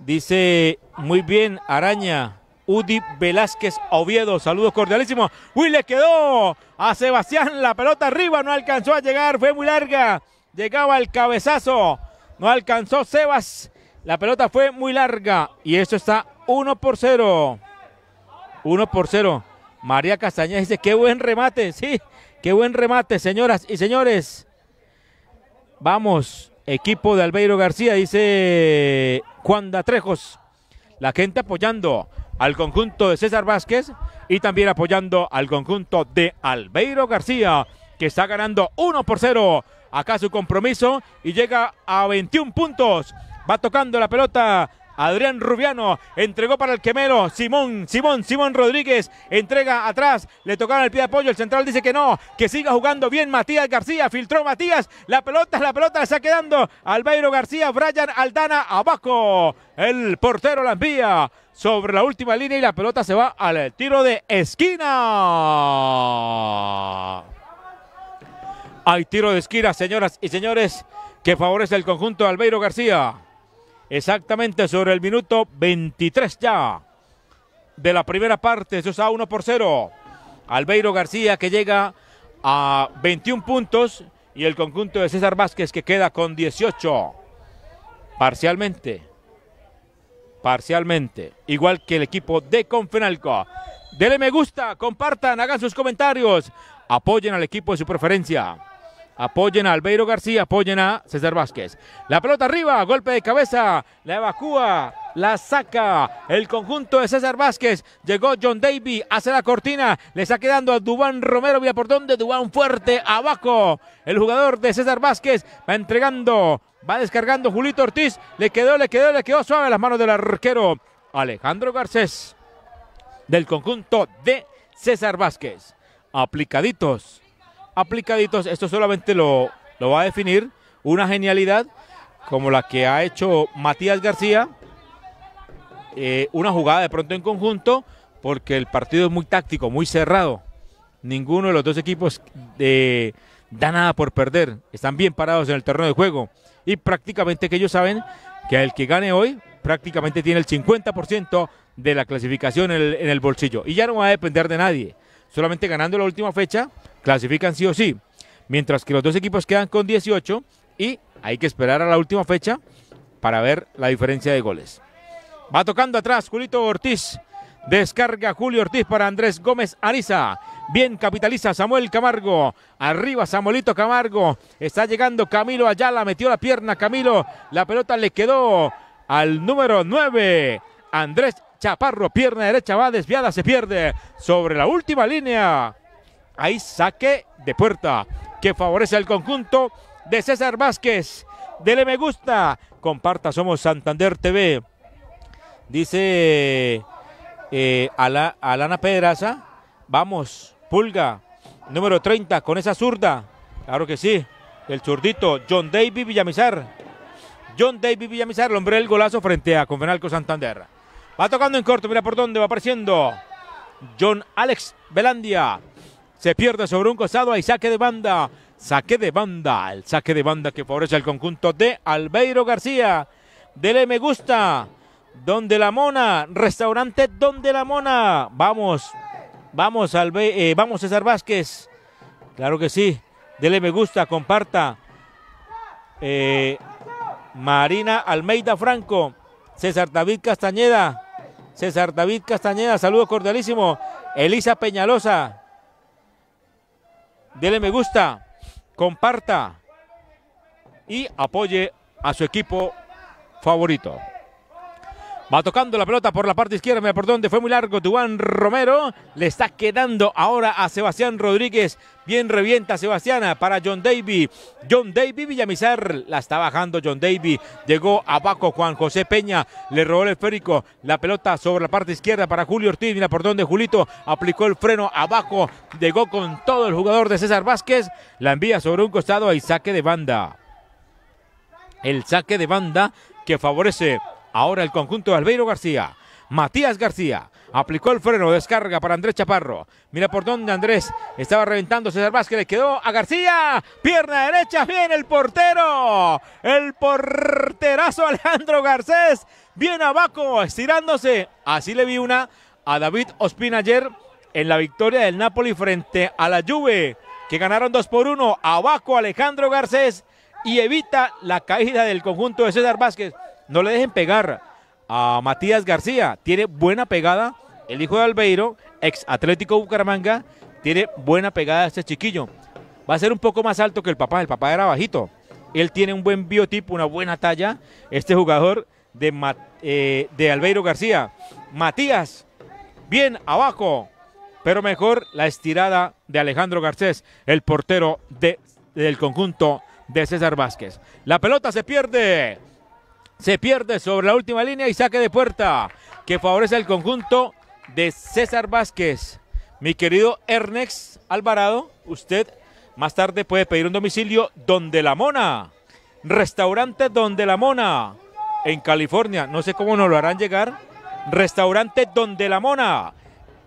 Dice muy bien Araña, Udi Velázquez Oviedo. Saludos cordialísimos. Uy, le quedó a Sebastián la pelota arriba. No alcanzó a llegar, fue muy larga. Llegaba el cabezazo. No alcanzó Sebas. La pelota fue muy larga. Y eso está 1 por 0. 1 por 0. María Castañeda dice, qué buen remate, sí, qué buen remate, señoras y señores. Vamos, equipo de Albeiro García, dice Juan Datrejos. La gente apoyando al conjunto de César Vázquez y también apoyando al conjunto de Albeiro García, que está ganando 1 por 0. Acá su compromiso y llega a 21 puntos. Va tocando la pelota Adrián Rubiano entregó para el quemero. Simón, Simón, Simón Rodríguez entrega atrás. Le tocaron el pie de apoyo. El central dice que no, que siga jugando bien Matías García. Filtró Matías. La pelota, la pelota se está quedando. Albeiro García, Brian Aldana abajo. El portero la envía sobre la última línea y la pelota se va al tiro de esquina. Hay tiro de esquina, señoras y señores, que favorece el conjunto de Albeiro García exactamente sobre el minuto 23 ya de la primera parte. Eso a 1 por 0. Albeiro García que llega a 21 puntos y el conjunto de César Vázquez que queda con 18. Parcialmente. Parcialmente. Igual que el equipo de Confenalco. denle me gusta, compartan, hagan sus comentarios. Apoyen al equipo de su preferencia. Apoyen a Albeiro García, apoyen a César Vázquez. La pelota arriba, golpe de cabeza, la evacúa, la saca el conjunto de César Vázquez. Llegó John Davy, hace la cortina, le está quedando a Dubán Romero vía por donde Dubán fuerte abajo. El jugador de César Vázquez va entregando, va descargando Julito Ortiz, le quedó, le quedó, le quedó suave las manos del arquero Alejandro Garcés del conjunto de César Vázquez. Aplicaditos aplicaditos. Esto solamente lo, va a definir una genialidad como la que ha hecho Matías García. Eh, una jugada de pronto en conjunto porque el partido es muy táctico, muy cerrado. Ninguno de los dos equipos eh, da nada por perder. Están bien parados en el terreno de juego. Y prácticamente que ellos saben que el que gane hoy prácticamente tiene el 50% de la clasificación en en el, bolsillo. Y ya no va a depender de nadie. Solamente ganando la última fecha clasifican sí o sí, mientras que los dos equipos quedan con 18 y hay que esperar a la última fecha para ver la diferencia de goles. Va tocando atrás Julito Ortiz. Descarga Julio Ortiz para Andrés Gómez Ariza. Bien capitaliza Samuel Camargo. Arriba Samuelito Camargo. Está llegando Camilo Ayala. Metió la pierna Camilo. La pelota le quedó al número 9. Andrés Chaparro. Pierna derecha va desviada. Se pierde sobre la última línea. Ahí saque de puerta que favorece al conjunto de César Vázquez. Dele me gusta. Comparta, somos Santander TV. Dice eh, Alana Pedraza. Vamos, Pulga, número 30, con esa zurda. Claro que sí. El zurdito, John David Villamizar. John David Villamizar, el hombre del golazo frente a Confenalco Santander. Va tocando en corto, mira por dónde va apareciendo. John Alex Velandia. Se pierde sobre un costado, hay saque de banda. Saque de banda, el saque de banda que favorece al conjunto de Albeiro García. Dele me gusta. Donde la Mona, restaurante Donde la Mona. Vamos, vamos, eh, vamos César Vázquez. Claro que sí. Dele me gusta, comparta. Eh, Marina Almeida Franco. César David Castañeda. César David Castañeda, saludo cordialísimo. Elisa Peñalosa dele me gusta, comparta y apoye a su equipo favorito. Va tocando la pelota por la parte izquierda, por donde fue muy largo Tuán Romero. Le está quedando ahora a Sebastián Rodríguez Bien revienta Sebastiana ah, para John Davy. John Davy Villamizar la está bajando John Davy. Llegó abajo Juan José Peña. Le robó el esférico. La pelota sobre la parte izquierda para Julio Ortiz. Mira por donde Julito aplicó el freno abajo. Llegó con todo el jugador de César Vázquez. La envía sobre un costado y saque de banda. El saque de banda que favorece ahora el conjunto de Albeiro García. Matías García. Aplicó el freno, descarga para Andrés Chaparro. Mira por dónde Andrés estaba reventando César Vázquez. Le quedó a García. Pierna derecha, bien el portero. El porterazo Alejandro Garcés. Bien abajo, estirándose. Así le vi una a David Ospina ayer en la victoria del Napoli frente a la Juve. Que ganaron 2 por 1. Abajo Alejandro Garcés. Y evita la caída del conjunto de César Vázquez. No le dejen pegar a Matías García. Tiene buena pegada el hijo de Albeiro, ex Atlético Bucaramanga. Tiene buena pegada este chiquillo. Va a ser un poco más alto que el papá. El papá era bajito. Él tiene un buen biotipo, una buena talla. Este jugador de, eh, de Albeiro García. Matías, bien abajo. Pero mejor la estirada de Alejandro Garcés, el portero del conjunto de César Vázquez. La pelota se pierde se pierde sobre la última línea y saque de puerta que favorece al conjunto de César Vázquez. Mi querido Ernest Alvarado, usted más tarde puede pedir un domicilio donde la mona. Restaurante donde la mona. En California, no sé cómo nos lo harán llegar. Restaurante donde la mona.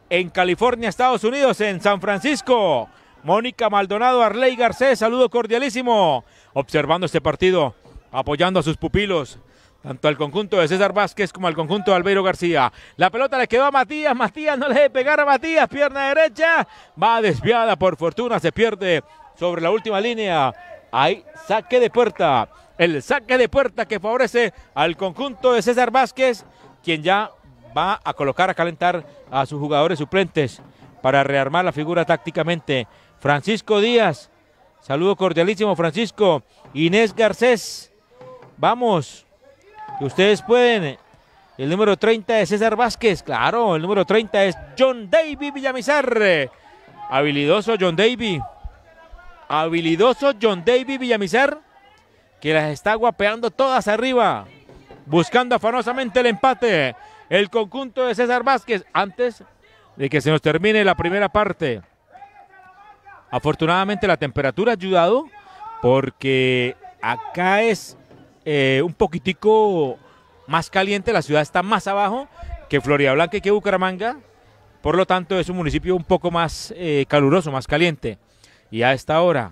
En California, Estados Unidos, en San Francisco. Mónica Maldonado, Arley Garcés, saludo cordialísimo. Observando este partido, apoyando a sus pupilos tanto al conjunto de César Vázquez como al conjunto de Albeiro García. La pelota le quedó a Matías, Matías no le debe pegar a Matías, pierna derecha, va desviada por fortuna, se pierde sobre la última línea. Hay saque de puerta, el saque de puerta que favorece al conjunto de César Vázquez, quien ya va a colocar a calentar a sus jugadores suplentes para rearmar la figura tácticamente. Francisco Díaz, saludo cordialísimo Francisco, Inés Garcés, vamos Ustedes pueden. Eh, el número 30 es César Vázquez, claro. El número 30 es John Davy Villamizar. Habilidoso John Davy. Habilidoso John Davy Villamizar. Que las está guapeando todas arriba. Buscando afanosamente el empate. El conjunto de César Vázquez. Antes de que se nos termine la primera parte. Afortunadamente la temperatura ha ayudado porque acá es eh, un poquitico más caliente, la ciudad está más abajo que Florida Blanca y que Bucaramanga, por lo tanto es un municipio un poco más eh, caluroso, más caliente. Y a esta hora,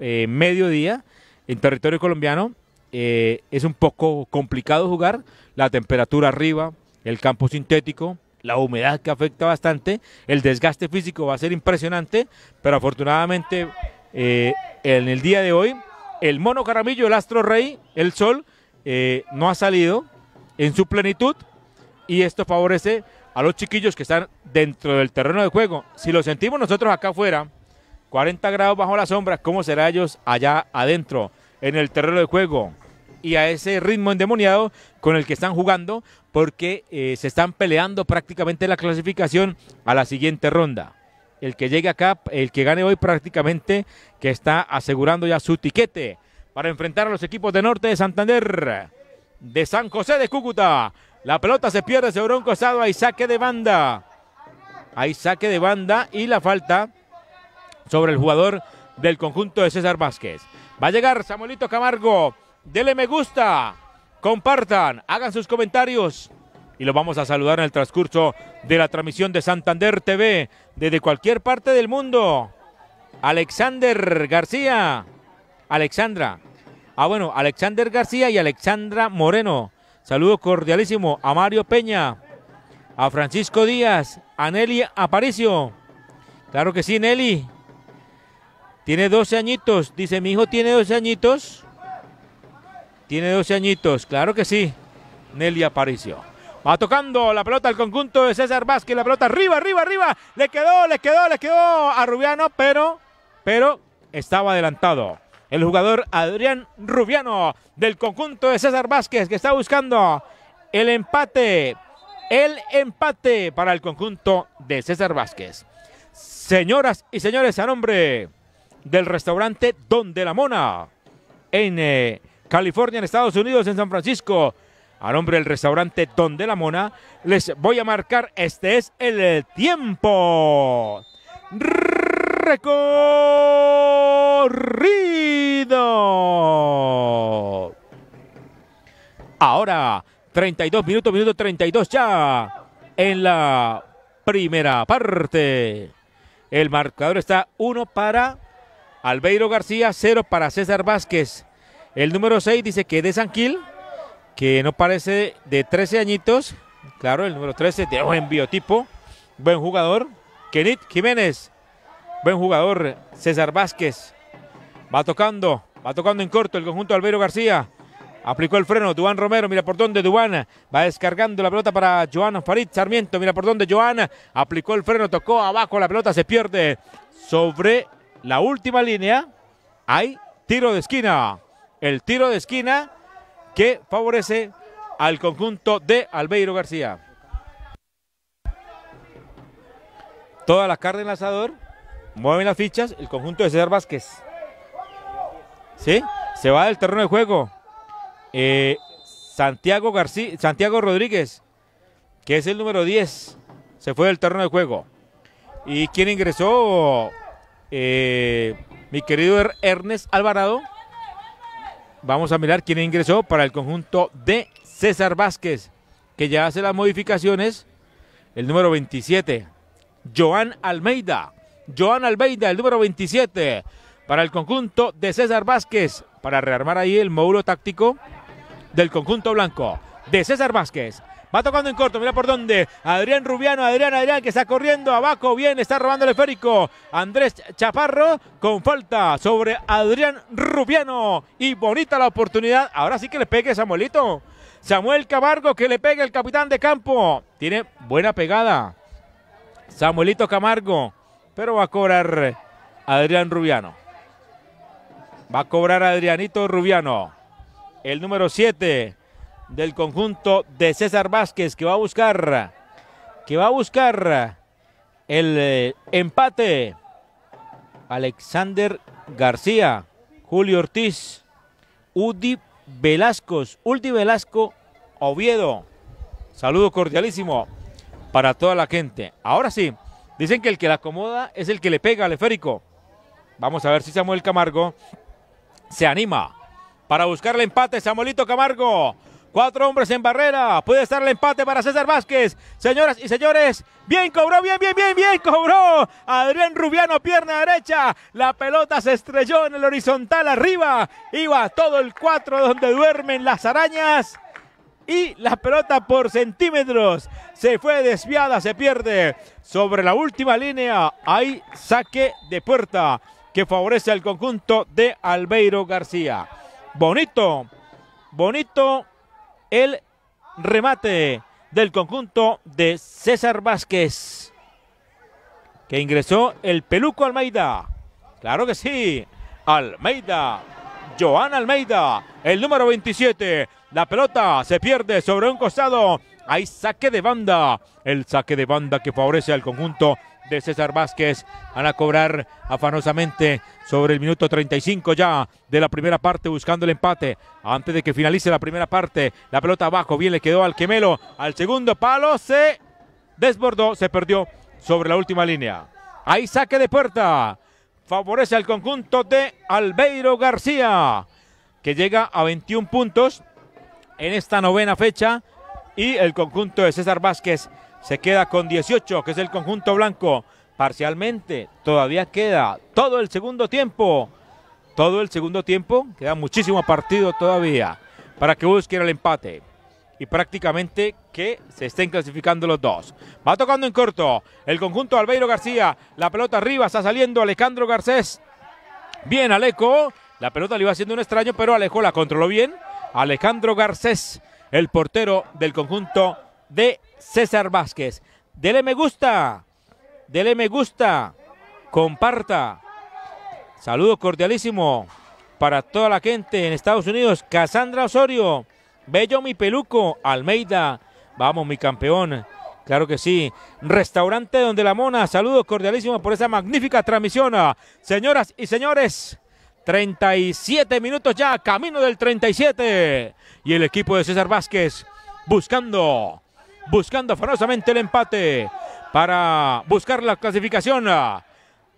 eh, mediodía, en territorio colombiano, es un poco complicado jugar, la temperatura arriba, el campo sintético, la humedad que afecta bastante, el desgaste físico va a ser impresionante, pero afortunadamente en el día de hoy el mono caramillo, el astro rey, el sol, eh, no ha salido en su plenitud y esto favorece a los chiquillos que están dentro del terreno de juego. Si lo sentimos nosotros acá afuera, 40 grados bajo la sombra, ¿cómo será ellos allá adentro, en el terreno de juego? Y a ese ritmo endemoniado con el que están jugando, porque eh, se están peleando prácticamente la clasificación a la siguiente ronda el que llegue acá, el que gane hoy prácticamente, que está asegurando ya su tiquete para enfrentar a los equipos de Norte de Santander, de San José de Cúcuta. La pelota se pierde sobre un costado, hay saque de banda. Hay saque de banda y la falta sobre el jugador del conjunto de César Vázquez. Va a llegar Samuelito Camargo. Dele me gusta, compartan, hagan sus comentarios y lo vamos a saludar en el transcurso de la transmisión de Santander TV desde cualquier parte del mundo. Alexander García, Alexandra. Ah, bueno, Alexander García y Alexandra Moreno. Saludo cordialísimo a Mario Peña, a Francisco Díaz, a Nelly Aparicio. Claro que sí, Nelly. Tiene 12 añitos. Dice, mi hijo tiene 12 añitos. Tiene 12 añitos. Claro que sí. Nelly Aparicio. Va tocando la pelota al conjunto de César Vázquez. La pelota arriba, arriba, arriba. Le quedó, le quedó, le quedó a Rubiano, pero, pero estaba adelantado. El jugador Adrián Rubiano del conjunto de César Vázquez que está buscando el empate. El empate para el conjunto de César Vázquez. Señoras y señores, a nombre del restaurante Donde la Mona en eh, California, en Estados Unidos, en San Francisco, a nombre del restaurante Don de la Mona, les voy a marcar, este es el eh, tiempo. Recorrido. Ahora, 32 minutos, minuto 32 ya en la primera parte. El marcador está 1 para Albeiro García, 0 para César Vázquez. El número 6 dice que de Sanquil que no parece de 13 añitos, claro, el número 13, de buen biotipo, buen jugador. Kenit Jiménez, buen jugador. César Vázquez, va tocando, va tocando en corto el conjunto de García. Aplicó el freno, Duan Romero, mira por dónde Duan, va descargando la pelota para Joana Farid Sarmiento, mira por dónde Joana, aplicó el freno, tocó abajo, la pelota se pierde sobre la última línea, hay tiro de esquina, el tiro de esquina que favorece al conjunto de Albeiro García. Toda la carne en el asador, mueven las fichas, el conjunto de César Vázquez. ¿Sí? Se va del terreno de juego. Eh, Santiago, García, Santiago Rodríguez, que es el número 10, se fue del terreno de juego. ¿Y quién ingresó? Eh, mi querido Ernest Alvarado. Vamos a mirar quién ingresó para el conjunto de César Vázquez, que ya hace las modificaciones. El número 27, Joan Almeida. Joan Almeida, el número 27, para el conjunto de César Vázquez, para rearmar ahí el módulo táctico del conjunto blanco de César Vázquez. Va tocando en corto, mira por dónde. Adrián Rubiano, Adrián, Adrián, que está corriendo. Abajo, bien, está robando el esférico. Andrés Chaparro con falta sobre Adrián Rubiano. Y bonita la oportunidad. Ahora sí que le pegue Samuelito. Samuel Camargo que le pega el capitán de campo. Tiene buena pegada. Samuelito Camargo. Pero va a cobrar Adrián Rubiano. Va a cobrar Adrianito Rubiano. El número 7 del conjunto de César Vázquez que va a buscar que va a buscar el eh, empate Alexander García Julio Ortiz Udi Velasco... Udi Velasco Oviedo saludo cordialísimo para toda la gente ahora sí dicen que el que la acomoda es el que le pega al esférico vamos a ver si Samuel Camargo se anima para buscar el empate Samuelito Camargo Cuatro hombres en barrera. Puede estar el empate para César Vázquez. Señoras y señores, bien cobró, bien, bien, bien, bien cobró. Adrián Rubiano, pierna derecha. La pelota se estrelló en el horizontal arriba. Iba todo el cuatro donde duermen las arañas. Y la pelota por centímetros se fue desviada, se pierde. Sobre la última línea hay saque de puerta que favorece al conjunto de Albeiro García. Bonito, bonito el remate del conjunto de César Vázquez. Que ingresó el peluco Almeida. Claro que sí. Almeida. Joan Almeida. El número 27. La pelota se pierde sobre un costado. Hay saque de banda. El saque de banda que favorece al conjunto de César Vázquez. Van a cobrar afanosamente sobre el minuto 35 ya de la primera parte buscando el empate. Antes de que finalice la primera parte, la pelota abajo bien le quedó al Quemelo. Al segundo palo se desbordó, se perdió sobre la última línea. Ahí saque de puerta. Favorece al conjunto de Albeiro García, que llega a 21 puntos en esta novena fecha. Y el conjunto de César Vázquez se queda con 18, que es el conjunto blanco. Parcialmente, todavía queda todo el segundo tiempo. Todo el segundo tiempo, queda muchísimo partido todavía para que busquen el empate. Y prácticamente que se estén clasificando los dos. Va tocando en corto el conjunto Albeiro García. La pelota arriba, está saliendo Alejandro Garcés. Bien, Aleco. La pelota le iba haciendo un extraño, pero Alejo la controló bien. Alejandro Garcés, el portero del conjunto de César Vázquez. Dele me gusta, dele me gusta, comparta. Saludo cordialísimo para toda la gente en Estados Unidos. Casandra Osorio, Bello mi peluco, Almeida. Vamos, mi campeón. Claro que sí. Restaurante Donde la Mona. Saludos cordialísimo por esa magnífica transmisión. Señoras y señores, 37 minutos ya, camino del 37. Y el equipo de César Vázquez buscando buscando ferozmente el empate para buscar la clasificación.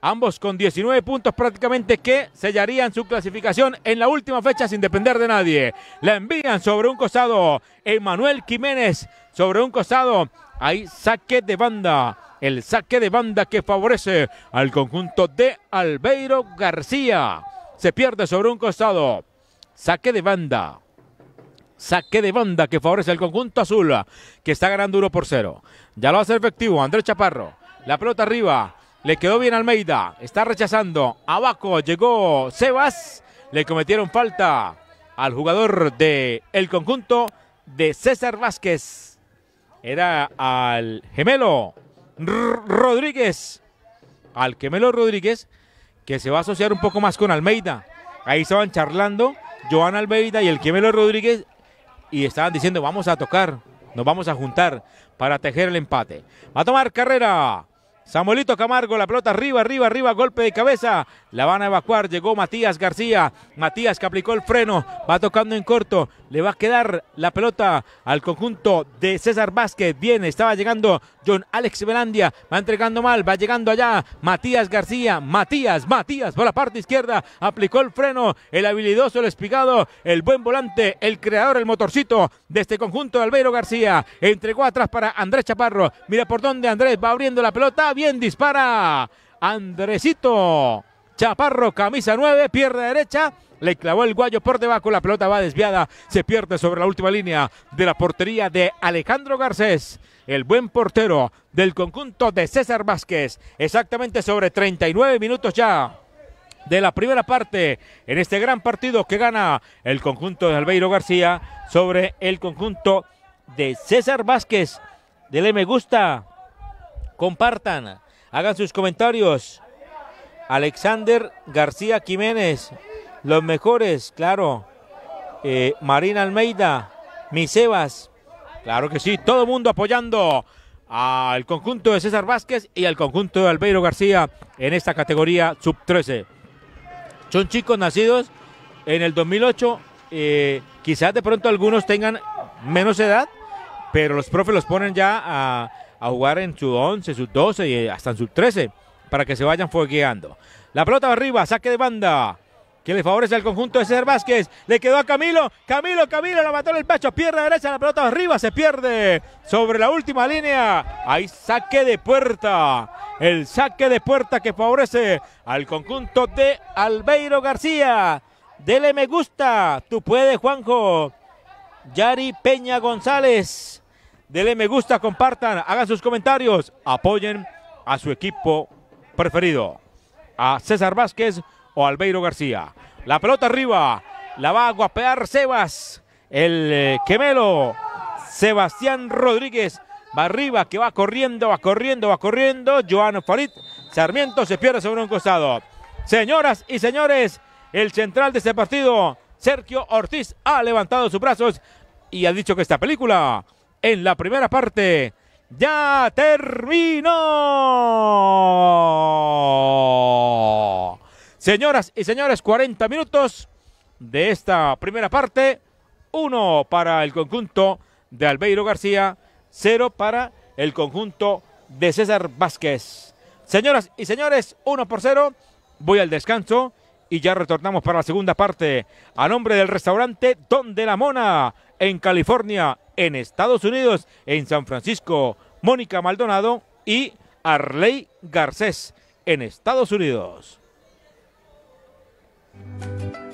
Ambos con 19 puntos prácticamente que sellarían su clasificación en la última fecha sin depender de nadie. La envían sobre un costado. Emanuel Jiménez sobre un costado. Hay saque de banda. El saque de banda que favorece al conjunto de Albeiro García. Se pierde sobre un costado. Saque de banda. Saque de banda que favorece al conjunto azul, que está ganando 1 por 0. Ya lo hace efectivo Andrés Chaparro. La pelota arriba. Le quedó bien Almeida. Está rechazando. Abajo llegó Sebas. Le cometieron falta al jugador del el conjunto de César Vázquez. Era al gemelo Rodríguez. Al gemelo Rodríguez que se va a asociar un poco más con Almeida. Ahí estaban charlando Joan Almeida y el gemelo Rodríguez y estaban diciendo vamos a tocar, nos vamos a juntar para tejer el empate. Va a tomar carrera. Samuelito Camargo, la pelota arriba, arriba, arriba, golpe de cabeza. La van a evacuar. Llegó Matías García. Matías que aplicó el freno. Va tocando en corto. Le va a quedar la pelota al conjunto de César Vázquez. Viene, estaba llegando John Alex Belandia. Va entregando mal, va llegando allá Matías García. Matías, Matías por la parte izquierda. Aplicó el freno, el habilidoso, el espigado, el buen volante, el creador, el motorcito de este conjunto de Albeiro García. Entregó atrás para Andrés Chaparro. Mira por dónde Andrés va abriendo la pelota. Bien dispara. Andresito. Chaparro, camisa nueve, pierna derecha le clavó el guayo por debajo, la pelota va desviada, se pierde sobre la última línea de la portería de Alejandro Garcés, el buen portero del conjunto de César Vázquez, exactamente sobre 39 minutos ya de la primera parte en este gran partido que gana el conjunto de Albeiro García sobre el conjunto de César Vázquez. Dele me gusta, compartan, hagan sus comentarios. Alexander García Jiménez los mejores, claro. Eh, Marina Almeida, Misebas. Claro que sí, todo el mundo apoyando al conjunto de César Vázquez y al conjunto de Albeiro García en esta categoría sub-13. Son chicos nacidos en el 2008, eh, quizás de pronto algunos tengan menos edad, pero los profes los ponen ya a, jugar en sub-11, sub-12 y hasta en sub-13 para que se vayan fogueando. La pelota va arriba, saque de banda que le favorece al conjunto de César Vázquez. Le quedó a Camilo, Camilo, Camilo, la mató en el pecho, pierna derecha, la pelota arriba, se pierde sobre la última línea. Hay saque de puerta, el saque de puerta que favorece al conjunto de Albeiro García. Dele me gusta, tú puedes, Juanjo. Yari Peña González. Dele me gusta, compartan, hagan sus comentarios, apoyen a su equipo preferido. A César Vázquez o Albeiro García. La pelota arriba, la va a guapear Sebas, el quemelo eh, Sebastián Rodríguez. Va arriba, que va corriendo, va corriendo, va corriendo. Joan Farid Sarmiento se pierde sobre un costado. Señoras y señores, el central de este partido, Sergio Ortiz, ha levantado sus brazos y ha dicho que esta película, en la primera parte, ya terminó. Señoras y señores, 40 minutos de esta primera parte. Uno para el conjunto de Albeiro García, cero para el conjunto de César Vázquez. Señoras y señores, uno por cero. Voy al descanso y ya retornamos para la segunda parte. A nombre del restaurante Don de la Mona, en California, en Estados Unidos, en San Francisco, Mónica Maldonado y Arley Garcés, en Estados Unidos. Thank you.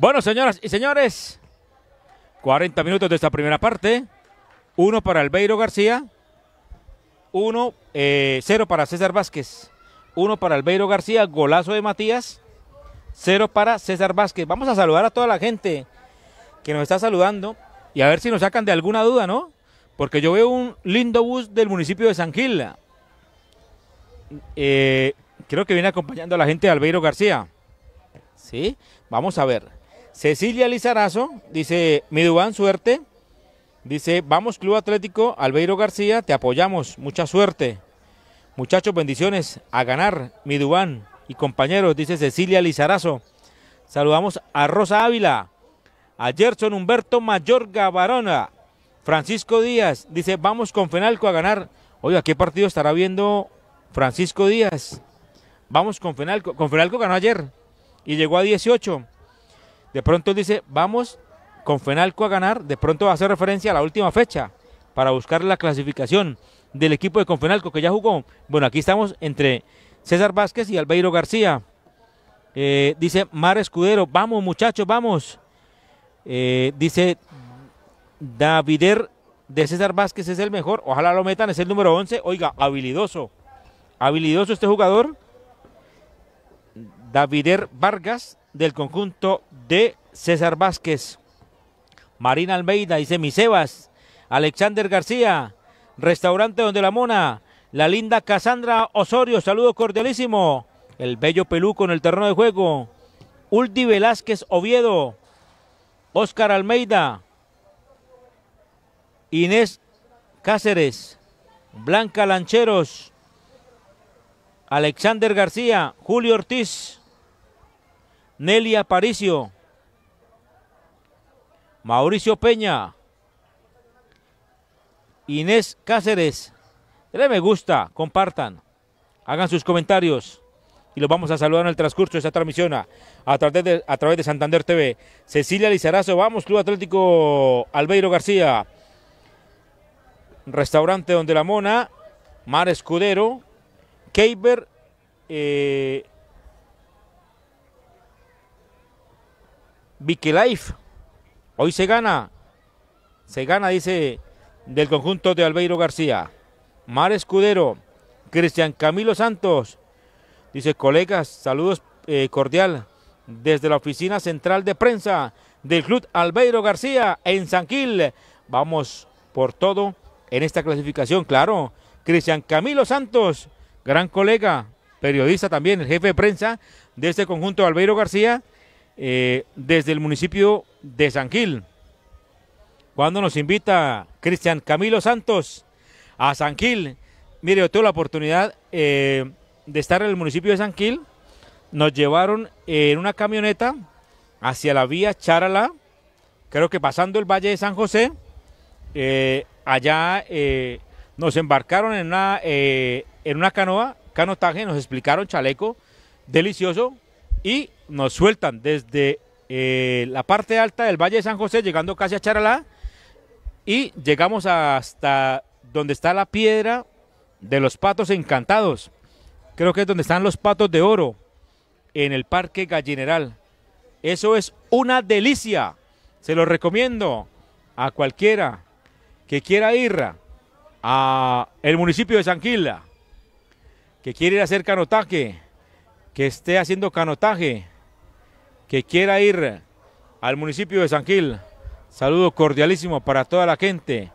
Bueno, señoras y señores, 40 minutos de esta primera parte. Uno para Albeiro García. Uno, eh, cero para César Vázquez. Uno para Albeiro García, golazo de Matías. Cero para César Vázquez. Vamos a saludar a toda la gente que nos está saludando y a ver si nos sacan de alguna duda, ¿no? Porque yo veo un lindo bus del municipio de San Gil. Eh, creo que viene acompañando a la gente de Albeiro García. ¿Sí? Vamos a ver. Cecilia Lizarazo dice, mi Dubán, suerte. Dice, vamos Club Atlético, Albeiro García, te apoyamos, mucha suerte. Muchachos, bendiciones, a ganar, mi Dubán y compañeros, dice Cecilia Lizarazo. Saludamos a Rosa Ávila, a Gerson Humberto Mayor Gavarona Francisco Díaz, dice, vamos con Fenalco a ganar. Oiga, ¿qué partido estará viendo Francisco Díaz? Vamos con Fenalco. Con Fenalco ganó ayer y llegó a 18. De pronto dice, vamos con Fenalco a ganar, de pronto va a hacer referencia a la última fecha para buscar la clasificación del equipo de Confenalco que ya jugó. Bueno, aquí estamos entre César Vázquez y Albeiro García. Eh, dice Mar Escudero, vamos muchachos, vamos. Eh, dice Davider de César Vázquez es el mejor, ojalá lo metan, es el número 11. Oiga, habilidoso, habilidoso este jugador. Davider Vargas del conjunto de César Vázquez. Marina Almeida, dice Misebas, Alexander García, restaurante donde la mona, la linda Casandra Osorio, saludo cordialísimo, el bello peluco en el terreno de juego, Uldi Velázquez Oviedo, Oscar Almeida, Inés Cáceres, Blanca Lancheros, Alexander García, Julio Ortiz, Nelia Aparicio. Mauricio Peña. Inés Cáceres. Denle me gusta, compartan, hagan sus comentarios y los vamos a saludar en el transcurso de esta transmisión a, través, de, Santander TV. Cecilia Lizarazo, vamos, Club Atlético Albeiro García. Restaurante Donde la Mona, Mar Escudero, Keiber eh, Vicky Life. Hoy se gana. Se gana, dice, del conjunto de Albeiro García. Mar Escudero, Cristian Camilo Santos. Dice, colegas, saludos eh, cordial desde la oficina central de prensa del club Albeiro García en Sanquil. Vamos por todo en esta clasificación, claro. Cristian Camilo Santos, gran colega, periodista también, el jefe de prensa de este conjunto Albeiro García, eh, desde el municipio de San Cuando nos invita Cristian Camilo Santos a San Mire, yo tuve la oportunidad eh, de estar en el municipio de San Nos llevaron eh, en una camioneta hacia la vía Charala, creo que pasando el Valle de San José. allá nos embarcaron en una, en una canoa, canotaje, nos explicaron chaleco, delicioso, y nos sueltan desde eh, la parte alta del Valle de San José, llegando casi a Charalá, y llegamos hasta donde está la piedra de los patos encantados. Creo que es donde están los patos de oro, en el Parque Gallineral. Eso es una delicia. Se lo recomiendo a cualquiera que quiera ir a el municipio de San Sanquila, que quiere ir a hacer canotaje, que esté haciendo canotaje, que quiera ir al municipio de San Gil. Saludo cordialísimo para toda la gente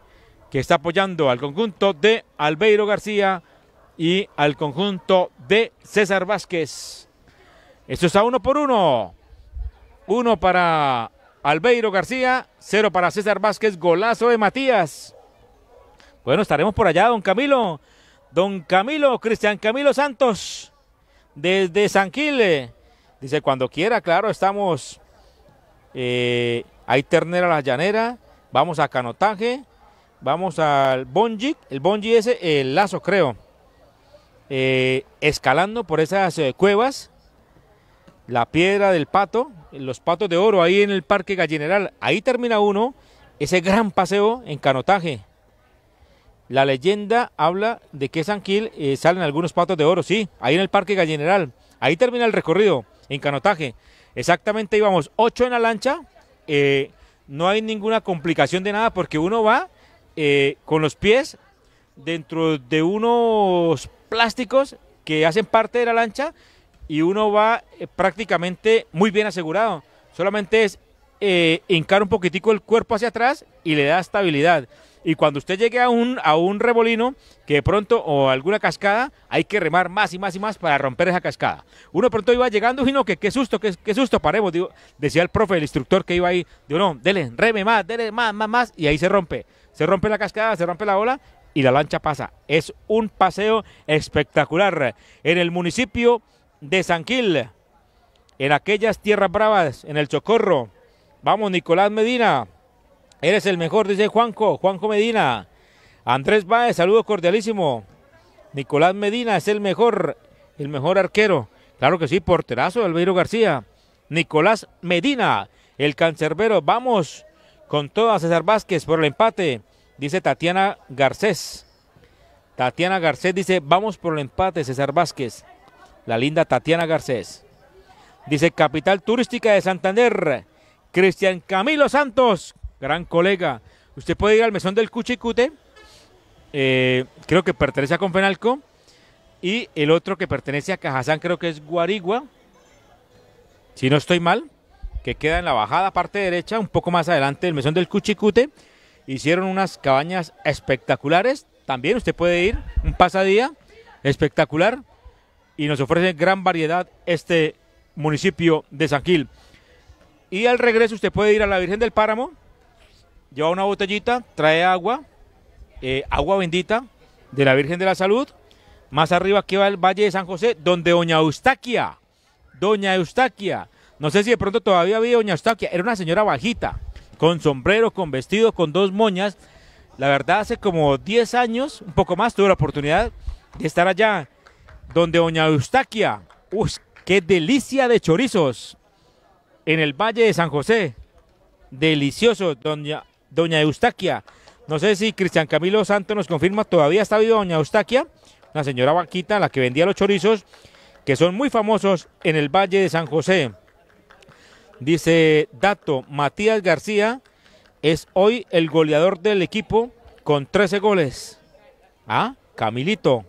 que está apoyando al conjunto de Albeiro García y al conjunto de César Vázquez. Esto está uno por uno. Uno para Albeiro García, cero para César Vázquez, golazo de Matías. Bueno, estaremos por allá, don Camilo. Don Camilo, Cristian Camilo Santos desde San Dice, cuando quiera, claro, estamos. Eh, hay ternera la llanera. Vamos a canotaje. Vamos al bonji. El bonji ese, el lazo, creo. Eh, escalando por esas eh, cuevas. La piedra del pato. Los patos de oro ahí en el Parque Gallineral. Ahí termina uno. Ese gran paseo en canotaje. La leyenda habla de que Sanquil eh, salen algunos patos de oro, sí, ahí en el Parque Gallineral. Ahí termina el recorrido, en canotaje. Exactamente íbamos ocho en la lancha. Eh, no hay ninguna complicación de nada porque uno va eh, con los pies dentro de unos plásticos que hacen parte de la lancha y uno va prácticamente muy bien asegurado. Solamente es hincar un poquitico el cuerpo hacia atrás y le da estabilidad y cuando usted llegue a un, a un remolino, que de pronto, o alguna cascada, hay que remar más y más y más para romper esa cascada. Uno pronto iba llegando y no, que qué susto, qué, susto, paremos, decía el profe, el instructor que iba ahí, digo, no, dele, reme más, dele más, más, más, y ahí se rompe. Se rompe la cascada, se rompe la ola y la lancha pasa. Es un paseo espectacular en el municipio de Sanquil, en aquellas tierras bravas, en el Chocorro. Vamos, Nicolás Medina. Eres el mejor, dice Juanco Juanjo Medina. Andrés Báez, saludo cordialísimo. Nicolás Medina es el mejor, el mejor arquero. Claro que sí, porterazo, Alveiro García. Nicolás Medina, el cancerbero. Vamos con todo a César Vázquez por el empate, dice Tatiana Garcés. Tatiana Garcés dice, vamos por el empate, César Vázquez. La linda Tatiana Garcés. Dice, capital turística de Santander, Cristian Camilo Santos, gran colega. Usted puede ir al mesón del Cuchicute, eh, creo que pertenece a Confenalco, y el otro que pertenece a Cajazán creo que es Guarigua, si no estoy mal, que queda en la bajada parte derecha, un poco más adelante el mesón del Cuchicute. Hicieron unas cabañas espectaculares, también usted puede ir, un pasadía espectacular, y nos ofrece gran variedad este municipio de San Y al regreso usted puede ir a la Virgen del Páramo, lleva una botellita, trae agua, eh, agua bendita de la Virgen de la Salud. Más arriba aquí va el Valle de San José, donde Doña Eustaquia, Doña Eustaquia, no sé si de pronto todavía había Doña Eustaquia, era una señora bajita, con sombrero, con vestido, con dos moñas. La verdad, hace como 10 años, un poco más, tuve la oportunidad de estar allá, donde Doña Eustaquia, qué delicia de chorizos, en el Valle de San José, delicioso, Doña doña Eustaquia. No sé si Cristian Camilo Santos nos confirma, todavía está viva doña Eustaquia, la señora vaquita, la que vendía los chorizos, que son muy famosos en el Valle de San José. Dice Dato, Matías García es hoy el goleador del equipo con 13 goles. Ah, Camilito.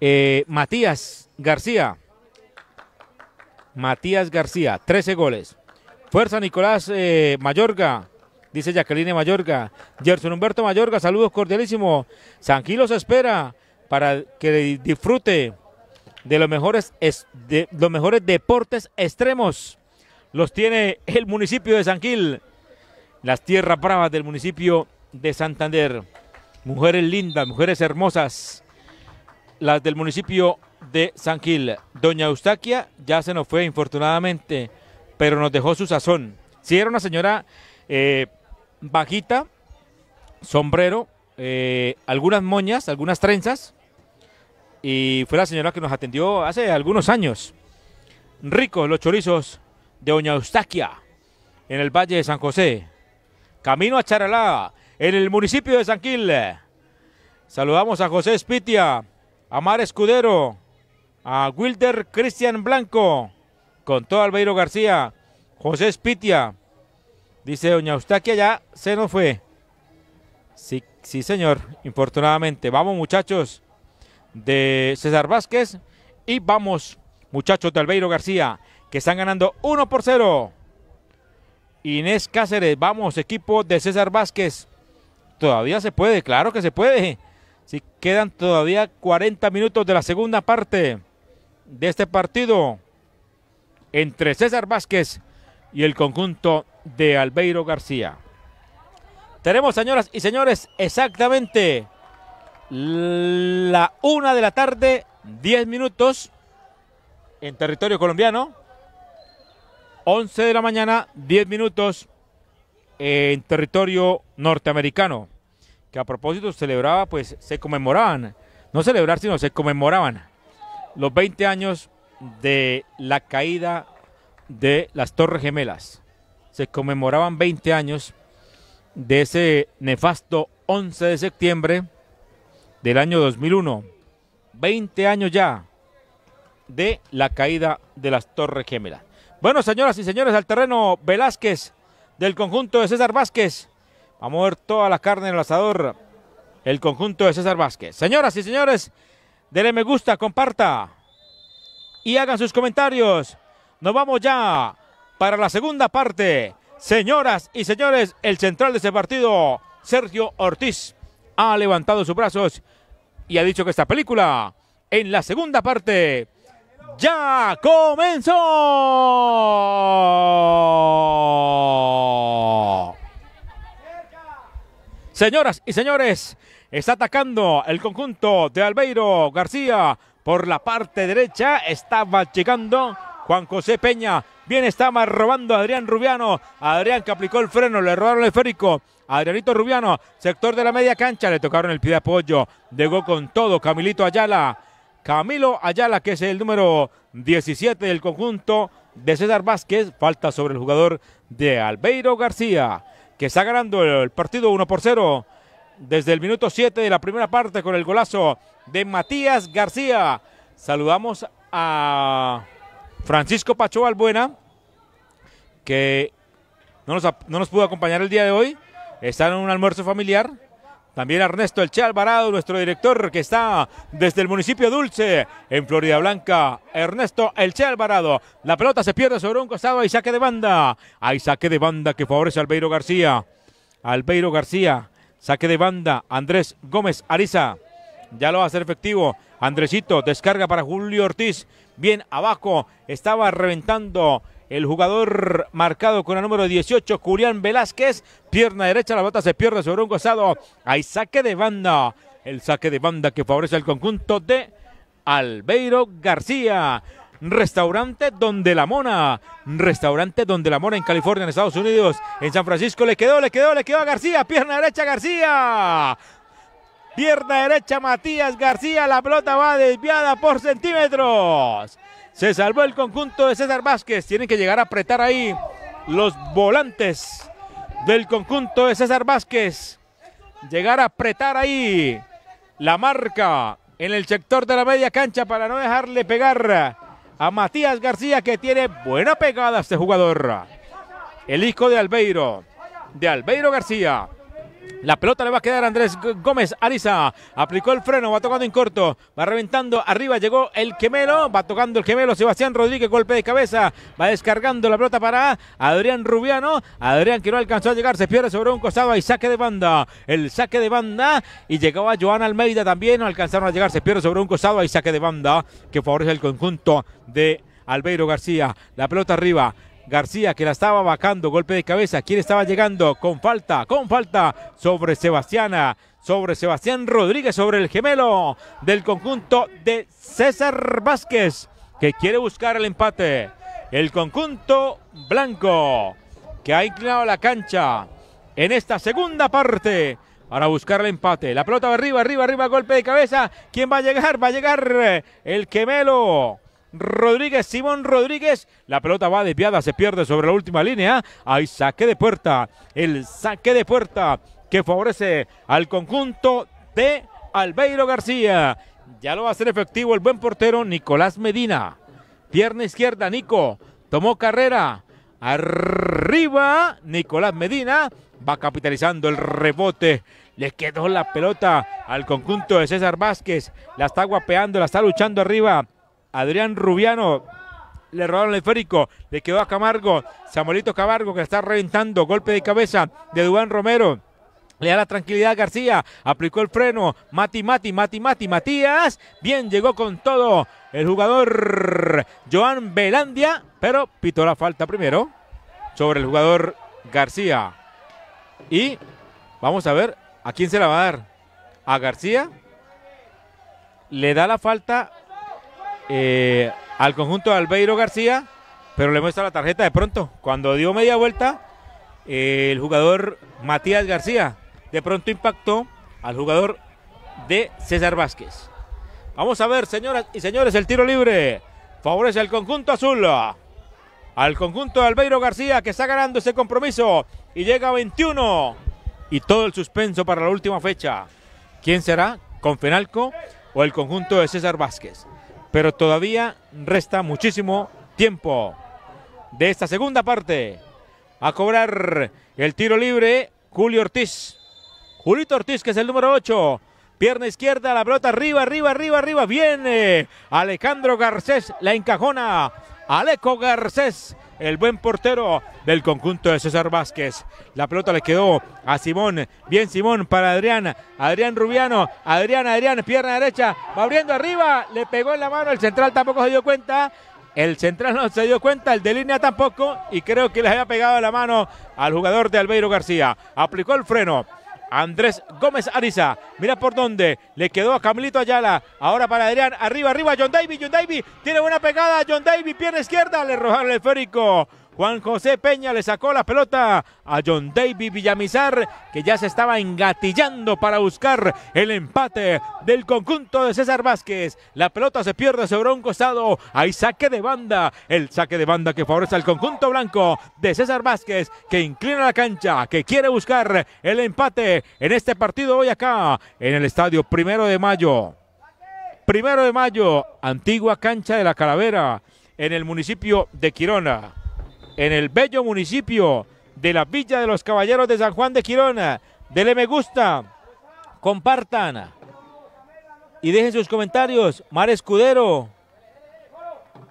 Eh, Matías García. Matías García, 13 goles. Fuerza Nicolás eh, Mayorga, dice Jacqueline Mayorga. Gerson Humberto Mayorga, saludos cordialísimos. Sanquilo los espera para que disfrute de los mejores, de, los mejores deportes extremos. Los tiene el municipio de Sanquil, las tierras bravas del municipio de Santander. Mujeres lindas, mujeres hermosas, las del municipio de Sanquil. Doña Eustaquia ya se nos fue, infortunadamente, pero nos dejó su sazón. Si era una señora eh, bajita, sombrero, eh, algunas moñas, algunas trenzas. Y fue la señora que nos atendió hace algunos años. Ricos los chorizos de Doña Eustaquia, en el Valle de San José. Camino a Charalá, en el municipio de San Quil. Saludamos a José Spitia, a Mar Escudero, a Wilder Cristian Blanco, con todo Albeiro García, José Espitia, Dice Doña que ya se nos fue. Sí, sí, señor, infortunadamente. Vamos, muchachos de César Vázquez. Y vamos, muchachos de Albeiro García, que están ganando 1 por 0. Inés Cáceres, vamos, equipo de César Vázquez. Todavía se puede, claro que se puede. Si quedan todavía 40 minutos de la segunda parte de este partido entre César Vázquez y el conjunto de Albeiro García. Tenemos, señoras y señores, exactamente la una de la tarde, 10 minutos en territorio colombiano. 11 de la mañana, 10 minutos en territorio norteamericano. Que a propósito celebraba, pues se conmemoraban, no celebrar, sino se conmemoraban los 20 años de la caída de las Torres Gemelas se conmemoraban 20 años de ese nefasto 11 de septiembre del año 2001. 20 años ya de la caída de las Torres Gemelas. Bueno, señoras y señores, al terreno Velázquez del conjunto de César Vázquez. Vamos a ver toda la carne en el asador el conjunto de César Vázquez. Señoras y señores, denle me gusta, comparta y hagan sus comentarios. Nos vamos ya para la segunda parte. Señoras y señores, el central de ese partido, Sergio Ortiz, ha levantado sus brazos y ha dicho que esta película, en la segunda parte, ya comenzó. Señoras y señores, está atacando el conjunto de Albeiro García por la parte derecha, estaba llegando Juan José Peña. Bien está más robando a Adrián Rubiano. Adrián que aplicó el freno, le robaron el férico. Adrianito Rubiano, sector de la media cancha, le tocaron el pie de apoyo. Llegó con todo Camilito Ayala. Camilo Ayala, que es el número 17 del conjunto de César Vázquez. Falta sobre el jugador de Albeiro García, que está ganando el partido 1 por 0 desde el minuto 7 de la primera parte con el golazo de Matías García. Saludamos a Francisco Pacho Albuena, que no nos, pudo acompañar el día de hoy, está en un almuerzo familiar. También Ernesto Elche Alvarado, nuestro director que está desde el municipio Dulce en Florida Blanca. Ernesto Elche Alvarado. La pelota se pierde sobre un costado. y saque de banda. Hay saque de banda que favorece a Albeiro García. Albeiro García. Saque de banda. Andrés Gómez Ariza. Ya lo va a hacer efectivo. Andresito descarga para Julio Ortiz bien abajo. Estaba reventando el jugador marcado con el número 18, Julián Velázquez. Pierna derecha, la bota se pierde sobre un gozado. Hay saque de banda. El saque de banda que favorece al conjunto de Albeiro García. Restaurante Donde la Mona. Restaurante Donde la Mona en California, en Estados Unidos. En San Francisco le quedó, le quedó, le quedó a García. Pierna derecha, García. Pierna derecha Matías García. La pelota va desviada por centímetros. Se salvó el conjunto de César Vázquez. Tienen que llegar a apretar ahí los volantes del conjunto de César Vázquez. Llegar a apretar ahí la marca en el sector de la media cancha para no dejarle pegar a Matías García que tiene buena pegada este jugador. El hijo de Albeiro, de Albeiro García. La pelota le va a quedar a Andrés Gómez Ariza. Aplicó el freno, va tocando en corto. Va reventando arriba, llegó el gemelo. Va tocando el gemelo Sebastián Rodríguez, golpe de cabeza. Va descargando la pelota para Adrián Rubiano. Adrián que no alcanzó a llegar, se pierde sobre un costado. y saque de banda. El saque de banda. Y llegaba Joan Almeida también. No alcanzaron a llegar, se pierde sobre un costado. y saque de banda que favorece el conjunto de Albeiro García. La pelota arriba. García que la estaba vacando, golpe de cabeza, ¿quién estaba llegando con falta, con falta sobre Sebastiana, sobre Sebastián Rodríguez, sobre el gemelo del conjunto de César Vázquez que quiere buscar el empate. El conjunto blanco que ha inclinado la cancha en esta segunda parte para buscar el empate. La pelota va arriba, arriba, arriba, golpe de cabeza. ¿Quién va a llegar? Va a llegar eh, el gemelo Rodríguez, Simón Rodríguez. La pelota va desviada, se pierde sobre la última línea. Hay saque de puerta. El saque de puerta que favorece al conjunto de Albeiro García. Ya lo va a hacer efectivo el buen portero Nicolás Medina. Pierna izquierda, Nico. Tomó carrera. Arriba, Nicolás Medina. Va capitalizando el rebote. Le quedó la pelota al conjunto de César Vázquez. La está guapeando, la está luchando arriba Adrián Rubiano le robaron el esférico, le quedó a Camargo, Samuelito Camargo que está reventando, golpe de cabeza de Dubán Romero. Le da la tranquilidad a García, aplicó el freno, Mati, Mati, Mati, Mati, Matías. Bien, llegó con todo el jugador Joan Belandia, pero pitó la falta primero sobre el jugador García. Y vamos a ver a quién se la va a dar. A García le da la falta eh, al conjunto de Albeiro García, pero le muestra la tarjeta de pronto. Cuando dio media vuelta, eh, el jugador Matías García de pronto impactó al jugador de César Vázquez. Vamos a ver, señoras y señores, el tiro libre favorece al conjunto azul. Al conjunto de Albeiro García que está ganando ese compromiso y llega a 21. Y todo el suspenso para la última fecha. ¿Quién será? con Fenalco o el conjunto de César Vázquez? pero todavía resta muchísimo tiempo de esta segunda parte. A cobrar el tiro libre, Julio Ortiz. Julito Ortiz, que es el número 8. Pierna izquierda, la pelota arriba, arriba, arriba, arriba. Viene Alejandro Garcés, la encajona. Aleco Garcés el buen portero del conjunto de César Vázquez. La pelota le quedó a Simón, bien Simón para Adrián, Adrián Rubiano, Adrián, Adrián, pierna derecha, va abriendo arriba, le pegó en la mano, el central tampoco se dio cuenta, el central no se dio cuenta, el de línea tampoco, y creo que le había pegado la mano al jugador de Albeiro García. Aplicó el freno, Andrés Gómez Ariza. Mira por dónde le quedó a Camilito Ayala. Ahora para Adrián. Arriba, arriba. John Davy. John Davy tiene buena pegada. John Davy, pierna izquierda. Le rojaron el esférico. Juan José Peña le sacó la pelota a John David Villamizar, que ya se estaba engatillando para buscar el empate del conjunto de César Vázquez. La pelota se pierde sobre un costado. Hay saque de banda. El saque de banda que favorece al conjunto blanco de César Vázquez, que inclina la cancha, que quiere buscar el empate en este partido hoy acá, en el estadio Primero de Mayo. Primero de Mayo, antigua cancha de la Calavera, en el municipio de Quirona en el bello municipio de la Villa de los Caballeros de San Juan de Quirona. Dele me gusta, compartan y dejen sus comentarios. Mar Escudero,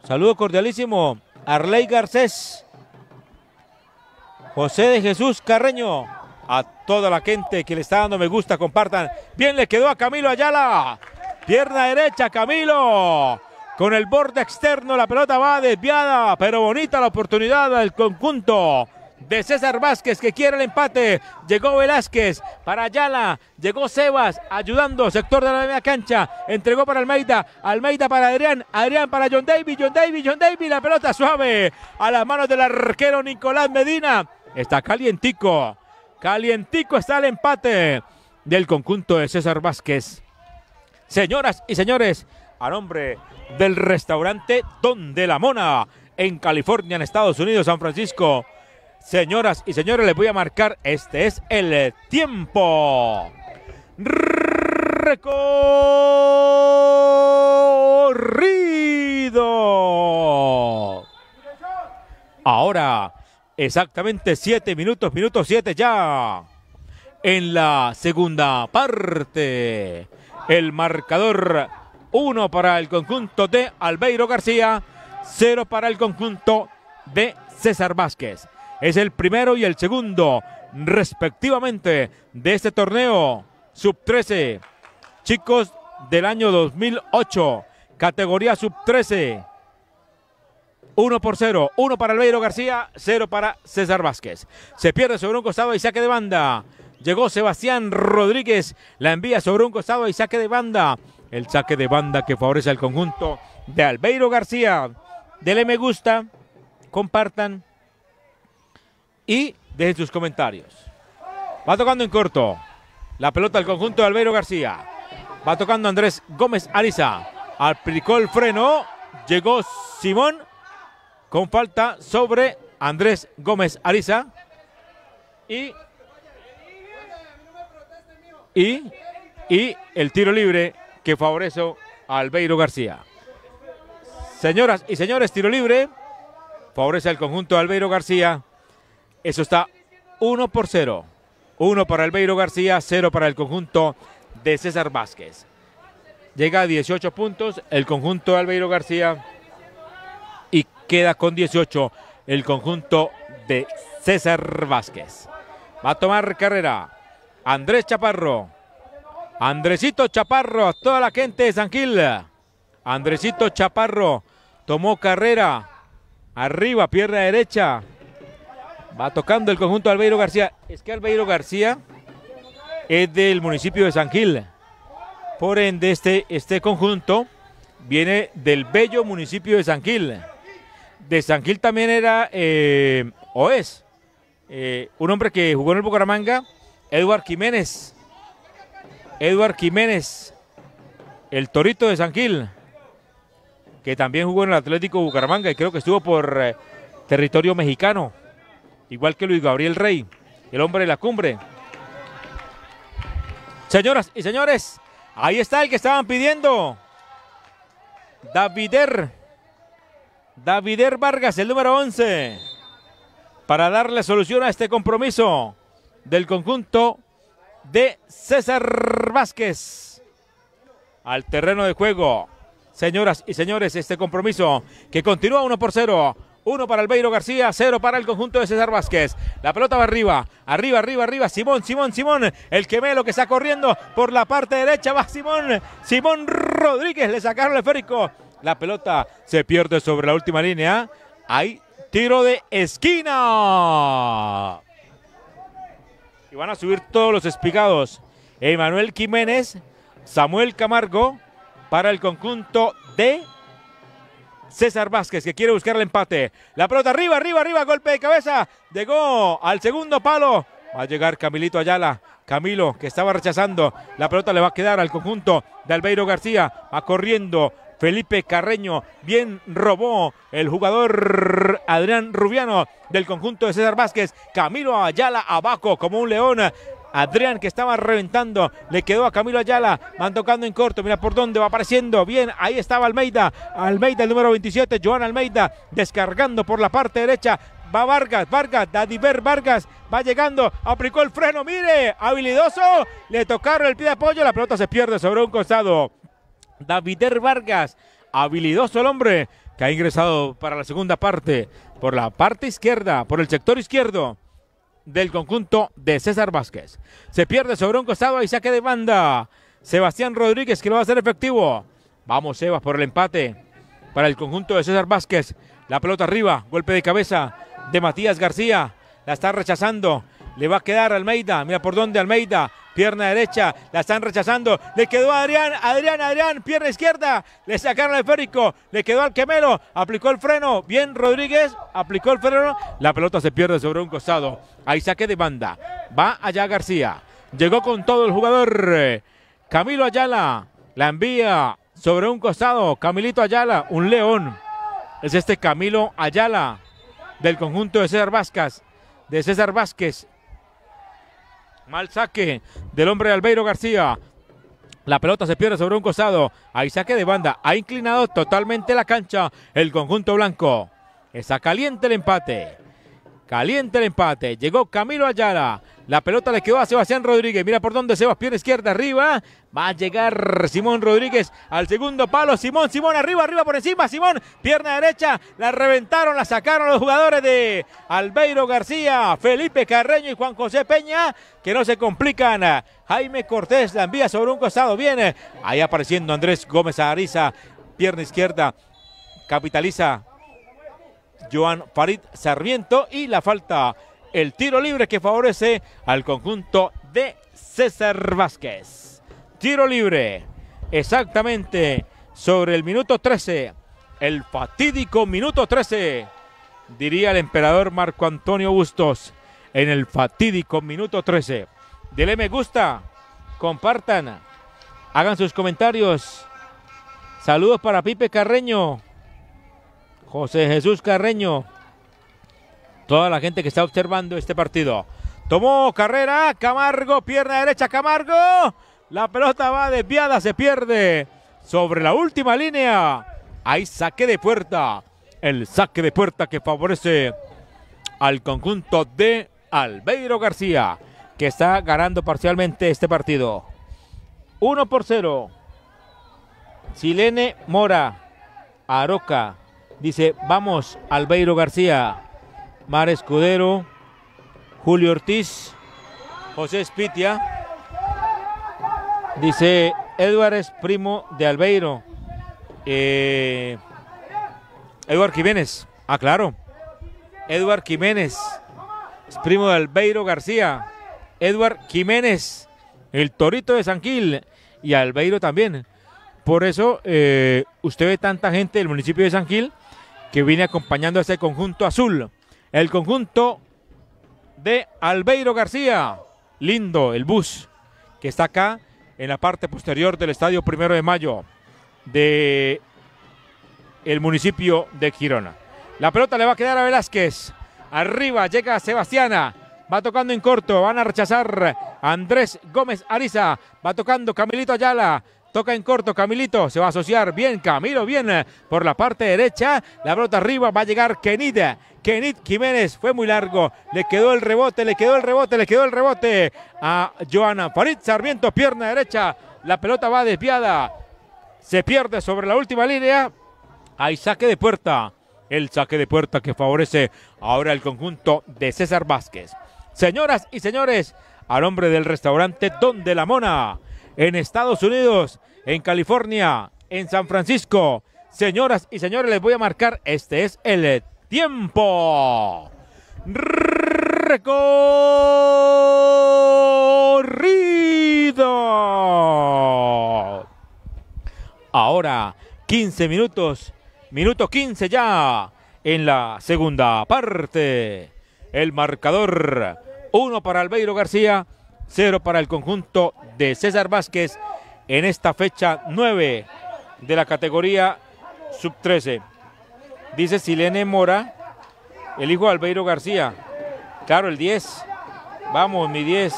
saludo cordialísimo. Arley Garcés, José de Jesús Carreño, a toda la gente que le está dando me gusta, compartan. Bien le quedó a Camilo Ayala, pierna derecha Camilo con el borde externo. La pelota va desviada, pero bonita la oportunidad del conjunto de César Vázquez que quiere el empate. Llegó Velázquez para Ayala, llegó Sebas ayudando, sector de la media cancha, entregó para Almeida, Almeida para Adrián, Adrián para John David. John David. John Davis, la pelota suave a las manos del arquero Nicolás Medina. Está calientico, calientico está el empate del conjunto de César Vázquez. Señoras y señores, a nombre del restaurante Don de la Mona en California, en Estados Unidos, San Francisco. Señoras y señores, les voy a marcar, este es el tiempo. Recorrido. Ahora, exactamente siete minutos, minutos siete ya. En la segunda parte, el marcador 1 para el conjunto de Albeiro García, 0 para el conjunto de César Vázquez. Es el primero y el segundo, respectivamente, de este torneo sub-13. Chicos del año 2008, categoría sub-13. 1 por 0, 1 para Albeiro García, 0 para César Vázquez. Se pierde sobre un costado y saque de banda. Llegó Sebastián Rodríguez, la envía sobre un costado y saque de banda el saque de banda que favorece al conjunto de Albeiro García. Dele me gusta, compartan y dejen sus comentarios. Va tocando en corto. La pelota al conjunto de Albeiro García. Va tocando Andrés Gómez Ariza. Aplicó el freno. Llegó Simón con falta sobre Andrés Gómez Ariza. Y, y, y el tiro libre que favorece a Albeiro García. Señoras y señores, tiro libre. Favorece al conjunto de Albeiro García. Eso está 1 por 0. 1 para Albeiro García, 0 para el conjunto de César Vázquez. Llega a 18 puntos el conjunto de Albeiro García y queda con 18 el conjunto de César Vázquez. Va a tomar carrera Andrés Chaparro. Andresito Chaparro, toda la gente de San Gil. Andresito Chaparro tomó carrera. Arriba, pierna derecha. Va tocando el conjunto de Albeiro García. Es que Albeiro García es del municipio de San Gil. Por ende, este, este conjunto viene del bello municipio de San Gil. De San Gil también era, eh, o es, eh, un hombre que jugó en el Bucaramanga, Eduard Jiménez. Eduard Jiménez, el Torito de San que también jugó en el Atlético Bucaramanga y creo que estuvo por eh, territorio mexicano, igual que Luis Gabriel Rey, el hombre de la cumbre. Señoras y señores, ahí está el que estaban pidiendo. Davider. Davider Vargas, el número 11. Para darle solución a este compromiso del conjunto de César Vázquez. Al terreno de juego, señoras y señores, este compromiso que continúa 1 por 0. uno para Albeiro García, cero para el conjunto de César Vázquez. La pelota va arriba, arriba, arriba, arriba. Simón, Simón, Simón. El quemelo que está corriendo por la parte derecha va Simón. Simón Rodríguez le sacaron el esférico. La pelota se pierde sobre la última línea. ahí, tiro de esquina. Y van a subir todos los espigados, Emanuel Jiménez, Samuel Camargo para el conjunto de César Vázquez que quiere buscar el empate. La pelota arriba, arriba, arriba, golpe de cabeza. Llegó al segundo palo. Va a llegar Camilito Ayala. Camilo que estaba rechazando. La pelota le va a quedar al conjunto de Albeiro García. Va corriendo, Felipe Carreño. Bien robó el jugador Adrián Rubiano del conjunto de César Vázquez. Camilo Ayala abajo como un león. Adrián que estaba reventando, le quedó a Camilo Ayala, van tocando en corto, mira por dónde va apareciendo, bien, ahí estaba Almeida, Almeida el número 27, Joan Almeida descargando por la parte derecha, va Vargas, Vargas, Dadiver Vargas, va llegando, aplicó el freno, mire, habilidoso, le tocaron el pie de apoyo, la pelota se pierde sobre un costado. Davider Vargas, habilidoso el hombre que ha ingresado para la segunda parte por la parte izquierda, por el sector izquierdo del conjunto de César Vázquez. Se pierde sobre un costado y saque de banda. Sebastián Rodríguez que lo va a hacer efectivo. Vamos Sebas por el empate para el conjunto de César Vázquez. La pelota arriba, golpe de cabeza de Matías García. La está rechazando. Le va a quedar Almeida. Mira por dónde Almeida pierna derecha, la están rechazando, le quedó a Adrián, Adrián, Adrián, pierna izquierda, le sacaron el férico, le quedó al Quemelo, aplicó el freno, bien Rodríguez, aplicó el freno, la pelota se pierde sobre un costado, ahí saque de banda, va allá García, llegó con todo el jugador, Camilo Ayala, la envía sobre un costado, Camilito Ayala, un león, es este Camilo Ayala, del conjunto de César Vázquez, de César Vázquez, Mal saque del hombre Albeiro García. La pelota se pierde sobre un costado. ...ahí saque de banda. Ha inclinado totalmente la cancha el conjunto blanco. Está caliente el empate. Caliente el empate. Llegó Camilo Ayala. La pelota le quedó a Sebastián Rodríguez. Mira por dónde se va, pierna izquierda arriba. Va a llegar Simón Rodríguez al segundo palo. Simón, Simón arriba, arriba por encima. Simón, pierna derecha. La reventaron, la sacaron los jugadores de Albeiro García, Felipe Carreño y Juan José Peña, que no se complican. Jaime Cortés la envía sobre un costado. Viene ahí apareciendo Andrés Gómez Ariza, pierna izquierda. Capitaliza Joan Farid Sarmiento y la falta el tiro libre que favorece al conjunto de César Vázquez. Tiro libre, exactamente sobre el minuto 13, el fatídico minuto 13, diría el emperador Marco Antonio Bustos, en el fatídico minuto 13. Dele me gusta, compartan, hagan sus comentarios. Saludos para Pipe Carreño, José Jesús Carreño, toda la gente que está observando este partido. Tomó carrera, Camargo, pierna derecha, Camargo. La pelota va desviada, se pierde sobre la última línea. Ahí saque de puerta. El saque de puerta que favorece al conjunto de Albeiro García, que está ganando parcialmente este partido. 1 por 0. Silene Mora, Aroca, dice, vamos Albeiro García. Mar Escudero, Julio Ortiz, José Spitia. Dice, Edward es primo de Albeiro. Eh, Jiménez. Ah, claro. Edward Jiménez. Es primo de Albeiro García. Edward Jiménez. El torito de Sanquil. Y Albeiro también. Por eso eh, usted ve tanta gente del municipio de Sanquil que viene acompañando a este conjunto azul el conjunto de Albeiro García. Lindo el bus que está acá en la parte posterior del estadio Primero de Mayo de el municipio de Girona. La pelota le va a quedar a Velázquez. Arriba llega Sebastiana. Va tocando en corto. Van a rechazar Andrés Gómez Ariza. Va tocando Camilito Ayala. Toca en corto Camilito, se va a asociar bien Camilo, bien eh, por la parte derecha. La brota arriba va a llegar Kenid. Eh. Kenid Jiménez fue muy largo, le quedó el rebote, le quedó el rebote, le quedó el rebote a Joana Farid Sarmiento, pierna derecha, la pelota va desviada, se pierde sobre la última línea, hay saque de puerta, el saque de puerta que favorece ahora el conjunto de César Vázquez. Señoras y señores, al hombre del restaurante Don de la Mona, en Estados Unidos, en California, en San Francisco. Señoras y señores, les voy a marcar, este es el tiempo. Recorrido. Ahora, 15 minutos, minuto 15 ya, en la segunda parte. El marcador, uno para Albeiro García, 0 para el conjunto de César Vázquez en esta fecha 9 de la categoría sub-13. Dice Silene Mora, el hijo de Albeiro García. Claro, el 10. Vamos, mi 10.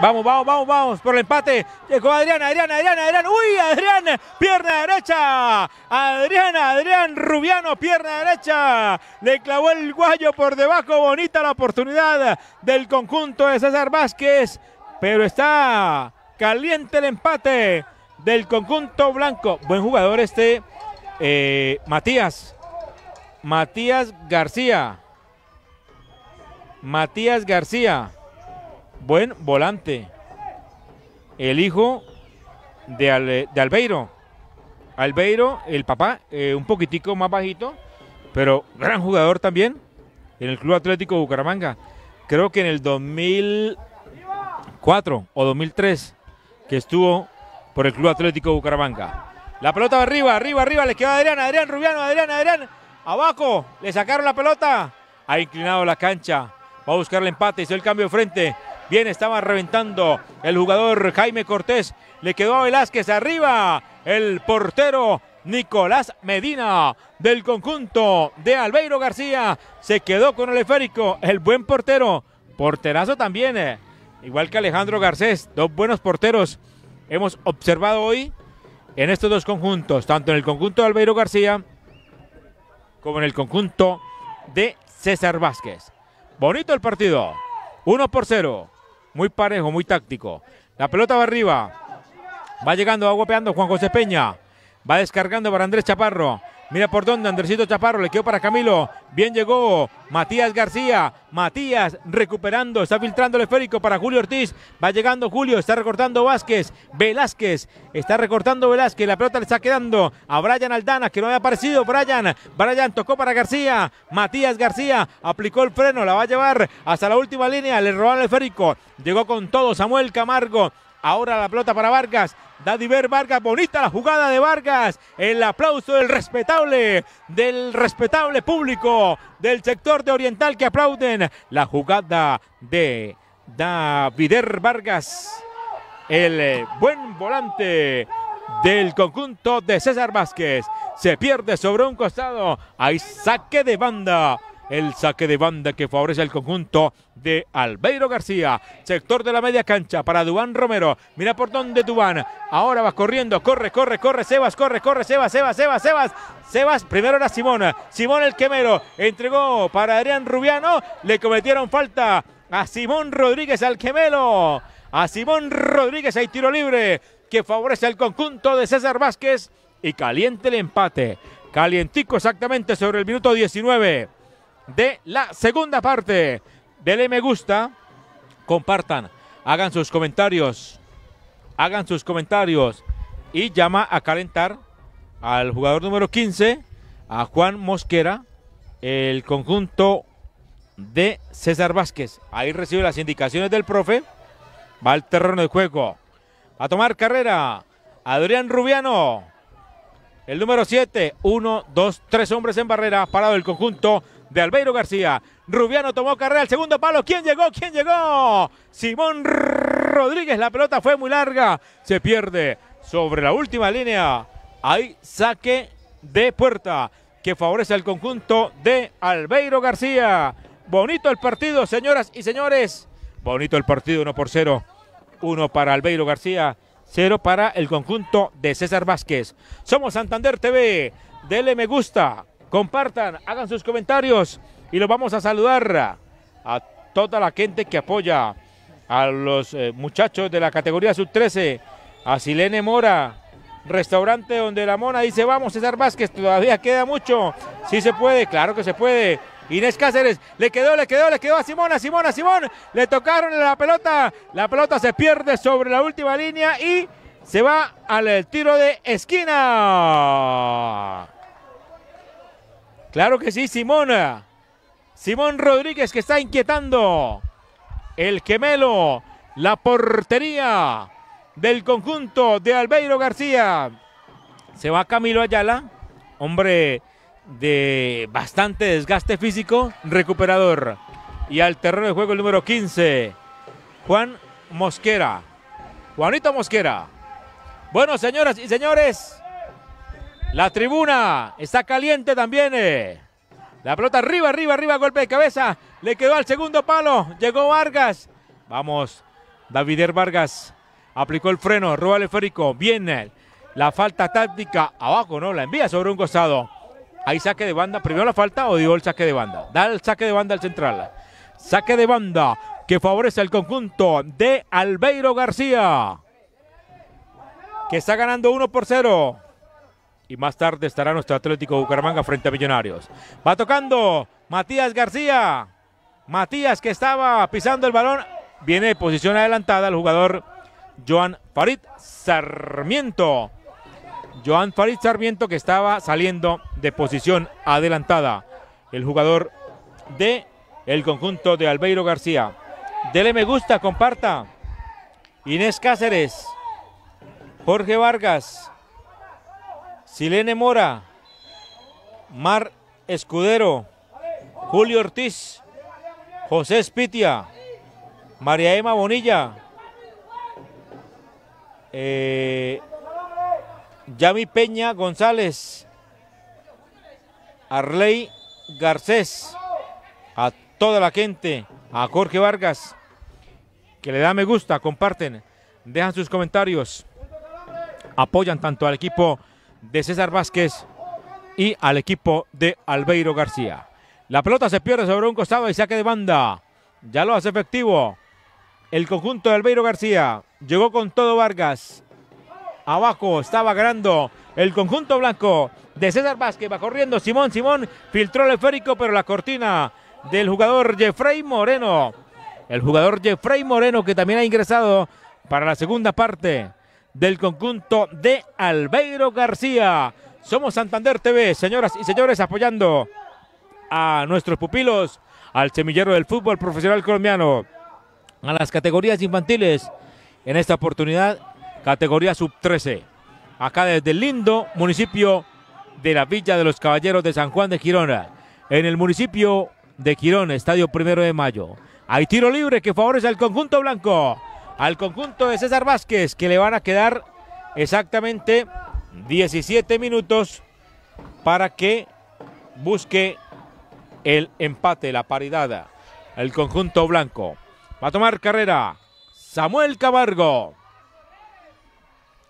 Vamos, vamos, vamos, vamos por el empate. Llegó Adrián, Adrián, Adrián, Adrián. Uy, Adrián, pierna derecha. Adrián, Adrián Rubiano, pierna derecha. Le clavó el guayo por debajo. Bonita la oportunidad del conjunto de César Vázquez. Pero está caliente el empate del conjunto blanco. Buen jugador este eh, Matías. Matías García. Matías García buen volante. El hijo de, Albeiro. Albeiro, el papá, eh, un poquitico más bajito, pero gran jugador también en el Club Atlético de Bucaramanga. Creo que en el 2004 o 2003 que estuvo por el Club Atlético de Bucaramanga. La pelota va arriba, arriba, arriba, le queda Adrián, Adrián, Rubiano, Adrián, Adrián. Abajo, le sacaron la pelota. Ha inclinado la cancha. Va a buscar el empate, hizo el cambio de frente. Bien, estaba reventando el jugador Jaime Cortés. Le quedó a Velázquez arriba. El portero Nicolás Medina del conjunto de Albeiro García. Se quedó con el eférico El buen portero. Porterazo también. Eh. Igual que Alejandro Garcés. Dos buenos porteros hemos observado hoy en estos dos conjuntos. Tanto en el conjunto de Albeiro García como en el conjunto de César Vázquez. Bonito el partido. Uno por cero muy parejo, muy táctico. La pelota va arriba. Va llegando, va guapeando Juan José Peña. Va descargando para Andrés Chaparro. Mira por dónde Andresito Chaparro le quedó para Camilo. Bien llegó Matías García. Matías recuperando. Está filtrando el esférico para Julio Ortiz. Va llegando Julio. Está recortando Vázquez. Velázquez. Está recortando Velázquez. La pelota le está quedando a Brian Aldana que no había aparecido. Brian. Brian tocó para García. Matías García aplicó el freno. La va a llevar hasta la última línea. Le robaron el esférico. Llegó con todo Samuel Camargo. Ahora la pelota para Vargas. David Vargas, bonita la jugada de Vargas. El aplauso del respetable, del respetable público del sector de Oriental que aplauden la jugada de David Vargas. El buen volante del conjunto de César Vázquez. Se pierde sobre un costado. Hay saque de banda el saque de banda que favorece al conjunto de Albeiro García. Sector de la media cancha para Dubán Romero. Mira por dónde Dubán. Ahora va corriendo. Corre, corre, corre. Sebas, corre, corre. Sebas, Sebas, Sebas, Sebas. Sebas, primero era Simón. Simón el quemero. Entregó para Adrián Rubiano. Le cometieron falta a Simón Rodríguez al quemelo. A Simón Rodríguez hay tiro libre que favorece al conjunto de César Vázquez y caliente el empate. Calientico exactamente sobre el minuto 19 de la segunda parte. Dele me gusta, compartan, hagan sus comentarios, hagan sus comentarios y llama a calentar al jugador número 15, a Juan Mosquera, el conjunto de César Vázquez. Ahí recibe las indicaciones del profe. Va al terreno de juego. A tomar carrera. Adrián Rubiano. El número 7. 1, 2, 3 hombres en barrera. Parado el conjunto de Albeiro García. Rubiano tomó carrera, el segundo palo. ¿Quién llegó? ¿Quién llegó? Simón Rodríguez, la pelota fue muy larga. Se pierde sobre la última línea. Hay saque de puerta que favorece al conjunto de Albeiro García. Bonito el partido, señoras y señores. Bonito el partido, 1 por 0. Uno para Albeiro García, 0 para el conjunto de César Vázquez. Somos Santander TV. Dele me gusta, compartan, hagan sus comentarios y los vamos a saludar a toda la gente que apoya a los eh, muchachos de la categoría sub-13, a Silene Mora, restaurante donde la mona dice, vamos César Vázquez, todavía queda mucho, sí se puede, claro que se puede. Inés Cáceres, le quedó, le quedó, le quedó a Simona, Simona, Simón, le tocaron la pelota, la pelota se pierde sobre la última línea y se va al tiro de esquina. Claro que sí, Simona. Simón Rodríguez que está inquietando. El gemelo, la portería del conjunto de Albeiro García. Se va Camilo Ayala, hombre de bastante desgaste físico, recuperador. Y al terreno de juego el número 15, Juan Mosquera. Juanito Mosquera. Bueno, señoras y señores, la tribuna está caliente también. Eh. La pelota arriba, arriba, arriba, golpe de cabeza. Le quedó al segundo palo. Llegó Vargas. Vamos, Davider Vargas. Aplicó el freno, roba el esférico. Viene la falta táctica. Abajo, ¿no? La envía sobre un costado. Ahí saque de banda. Primero la falta o dio el saque de banda. Da el saque de banda al central. Saque de banda que favorece al conjunto de Albeiro García. Que está ganando 1 por 0 y más tarde estará nuestro Atlético Bucaramanga frente a Millonarios. Va tocando Matías García. Matías que estaba pisando el balón. Viene de posición adelantada el jugador Joan Farid Sarmiento. Joan Farid Sarmiento que estaba saliendo de posición adelantada. El jugador de el conjunto de Albeiro García. Dele me gusta, comparta. Inés Cáceres, Jorge Vargas, Silene Mora, Mar Escudero, Julio Ortiz, José Espitia, María Emma Bonilla, eh, Yami Peña González, Arley Garcés, a toda la gente, a Jorge Vargas, que le da me gusta, comparten, dejan sus comentarios, apoyan tanto al equipo de César Vázquez y al equipo de Albeiro García. La pelota se pierde sobre un costado y saque de banda. Ya lo hace efectivo. El conjunto de Albeiro García llegó con todo Vargas. Abajo estaba ganando el conjunto blanco de César Vázquez. Va corriendo Simón. Simón filtró el esférico, pero la cortina del jugador Jeffrey Moreno. El jugador Jeffrey Moreno que también ha ingresado para la segunda parte del conjunto de Albeiro García. Somos Santander TV, señoras y señores, apoyando a nuestros pupilos, al semillero del fútbol profesional colombiano, a las categorías infantiles, en esta oportunidad, categoría sub-13. Acá desde el lindo municipio de la Villa de los Caballeros de San Juan de Girona, en el municipio de Girona, Estadio Primero de Mayo. Hay tiro libre que favorece al conjunto blanco al conjunto de César Vázquez, que le van a quedar exactamente 17 minutos para que busque el empate, la paridad, el conjunto blanco. Va a tomar carrera Samuel Camargo.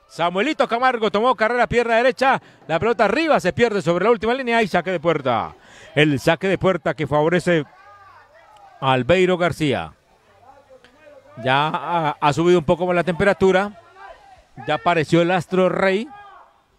Samuelito Camargo tomó carrera pierna derecha. La pelota arriba se pierde sobre la última línea y saque de puerta. El saque de puerta que favorece Albeiro García. Ya ha, subido un poco más la temperatura. Ya apareció el astro rey,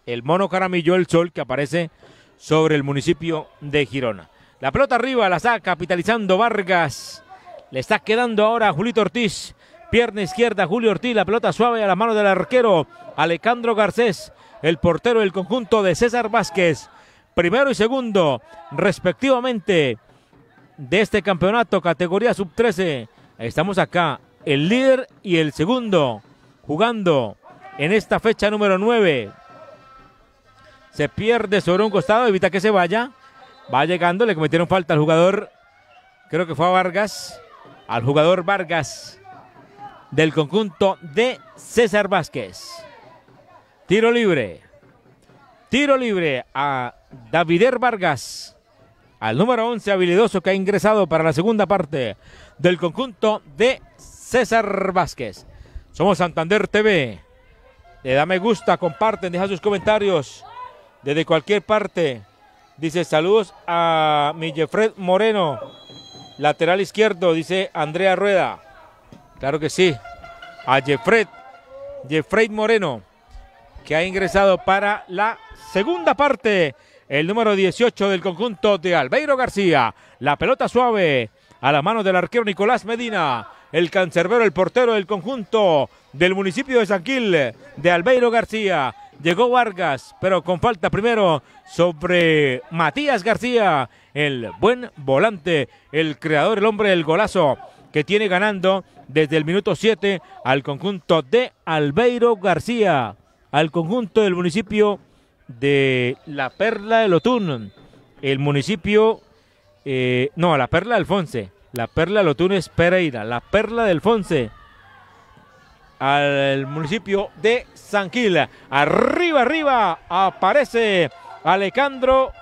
el mono caramillo, el sol que aparece sobre el municipio de Girona. La pelota arriba la está capitalizando Vargas. Le está quedando ahora a Julito Ortiz. Pierna izquierda, Julio Ortiz. La pelota suave a la mano del arquero Alejandro Garcés, el portero del conjunto de César Vázquez. Primero y segundo, respectivamente, de este campeonato, categoría sub-13. Estamos acá el líder y el segundo jugando en esta fecha número 9. Se pierde sobre un costado, evita que se vaya. Va llegando, le cometieron falta al jugador, creo que fue a Vargas, al jugador Vargas del conjunto de César Vázquez. Tiro libre. Tiro libre a Davider Vargas, al número 11 habilidoso que ha ingresado para la segunda parte del conjunto de César Vázquez. Somos Santander TV. Le da me gusta, comparten, deja sus comentarios desde cualquier parte. Dice saludos a mi Jeffred Moreno, lateral izquierdo, dice Andrea Rueda. Claro que sí. A Jeffred, Jeffrey Moreno, que ha ingresado para la segunda parte. El número 18 del conjunto de Albeiro García. La pelota suave a la mano del arquero Nicolás Medina el cancerbero, el portero del conjunto del municipio de Sanquil, de Albeiro García. Llegó Vargas, pero con falta primero sobre Matías García, el buen volante, el creador, el hombre del golazo que tiene ganando desde el minuto 7 al conjunto de Albeiro García, al conjunto del municipio de La Perla del Otún, el municipio, eh, no, La Perla Alfonse. La perla Lotunes Pereira, la perla del Fonse. Al municipio de Sanquila. Arriba, arriba aparece Alejandro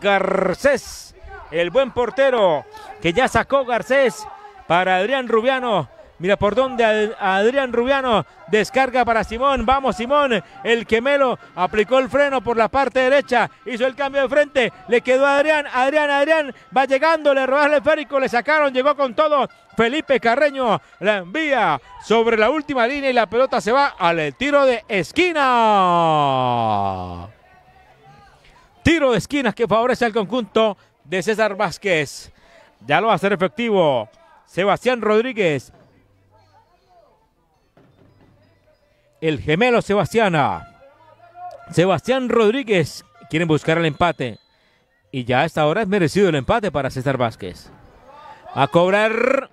Garcés. El buen portero que ya sacó Garcés para Adrián Rubiano. Mira por dónde Adrián Rubiano descarga para Simón. Vamos Simón, el quemelo aplicó el freno por la parte derecha, hizo el cambio de frente, le quedó a Adrián, Adrián, Adrián, va llegando, le robaron el férico, le sacaron, llegó con todo. Felipe Carreño la envía sobre la última línea y la pelota se va al tiro de esquina. Tiro de esquinas que favorece al conjunto de César Vázquez. Ya lo va a hacer efectivo Sebastián Rodríguez el gemelo Sebastiana. Sebastián Rodríguez quieren buscar el empate. Y ya esta hora es merecido el empate para César Vázquez. A cobrar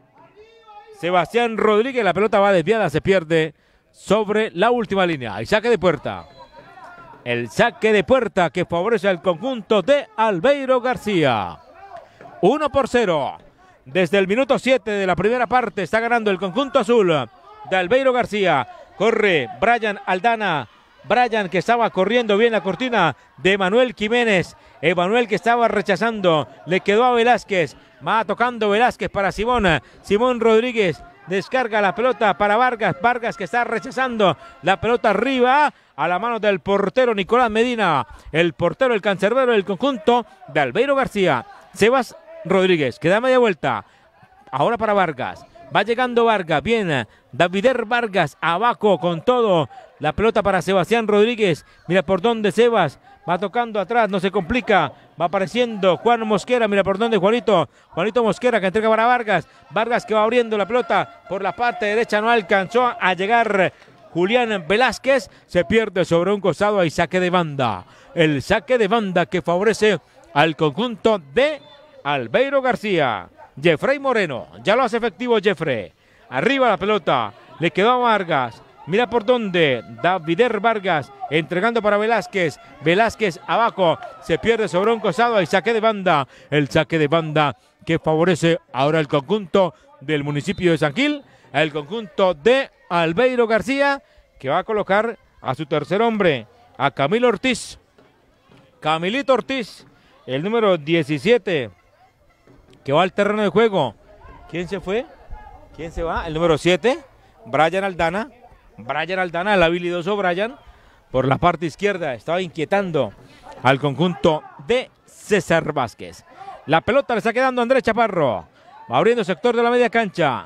Sebastián Rodríguez. La pelota va desviada, se pierde sobre la última línea. El saque de puerta. El saque de puerta que favorece al conjunto de Albeiro García. 1 por 0. Desde el minuto 7 de la primera parte está ganando el conjunto azul de Albeiro García. Corre Brian Aldana. Brian que estaba corriendo bien la cortina de Manuel Jiménez. Emanuel que estaba rechazando. Le quedó a Velázquez. Va tocando Velázquez para Simón. Simón Rodríguez descarga la pelota para Vargas. Vargas que está rechazando la pelota arriba a la mano del portero Nicolás Medina. El portero, el cancerbero del conjunto de Albeiro García. Sebas Rodríguez que da media vuelta. Ahora para Vargas. Va llegando Vargas, viene Davider Vargas, abajo con todo. La pelota para Sebastián Rodríguez. Mira por dónde Sebas. Va tocando atrás, no se complica. Va apareciendo Juan Mosquera. Mira por dónde Juanito. Juanito Mosquera que entrega para Vargas. Vargas que va abriendo la pelota por la parte derecha. No alcanzó a llegar Julián Velázquez. Se pierde sobre un costado. y saque de banda. El saque de banda que favorece al conjunto de Albeiro García. Jeffrey Moreno. Ya lo hace efectivo Jeffrey. Arriba la pelota. Le quedó a Vargas. Mira por dónde. Davider Vargas entregando para Velázquez. Velázquez abajo. Se pierde sobre un cosado y saque de banda. El saque de banda que favorece ahora el conjunto del municipio de San Gil. El conjunto de Albeiro García que va a colocar a su tercer hombre. A Camilo Ortiz. Camilito Ortiz. El número 17 que va al terreno de juego. ¿Quién se fue? ¿Quién se va? El número 7, Brian Aldana. Brian Aldana, el habilidoso Brian, por la parte izquierda, estaba inquietando al conjunto de César Vázquez. La pelota le está quedando a Andrés Chaparro. Va abriendo sector de la media cancha.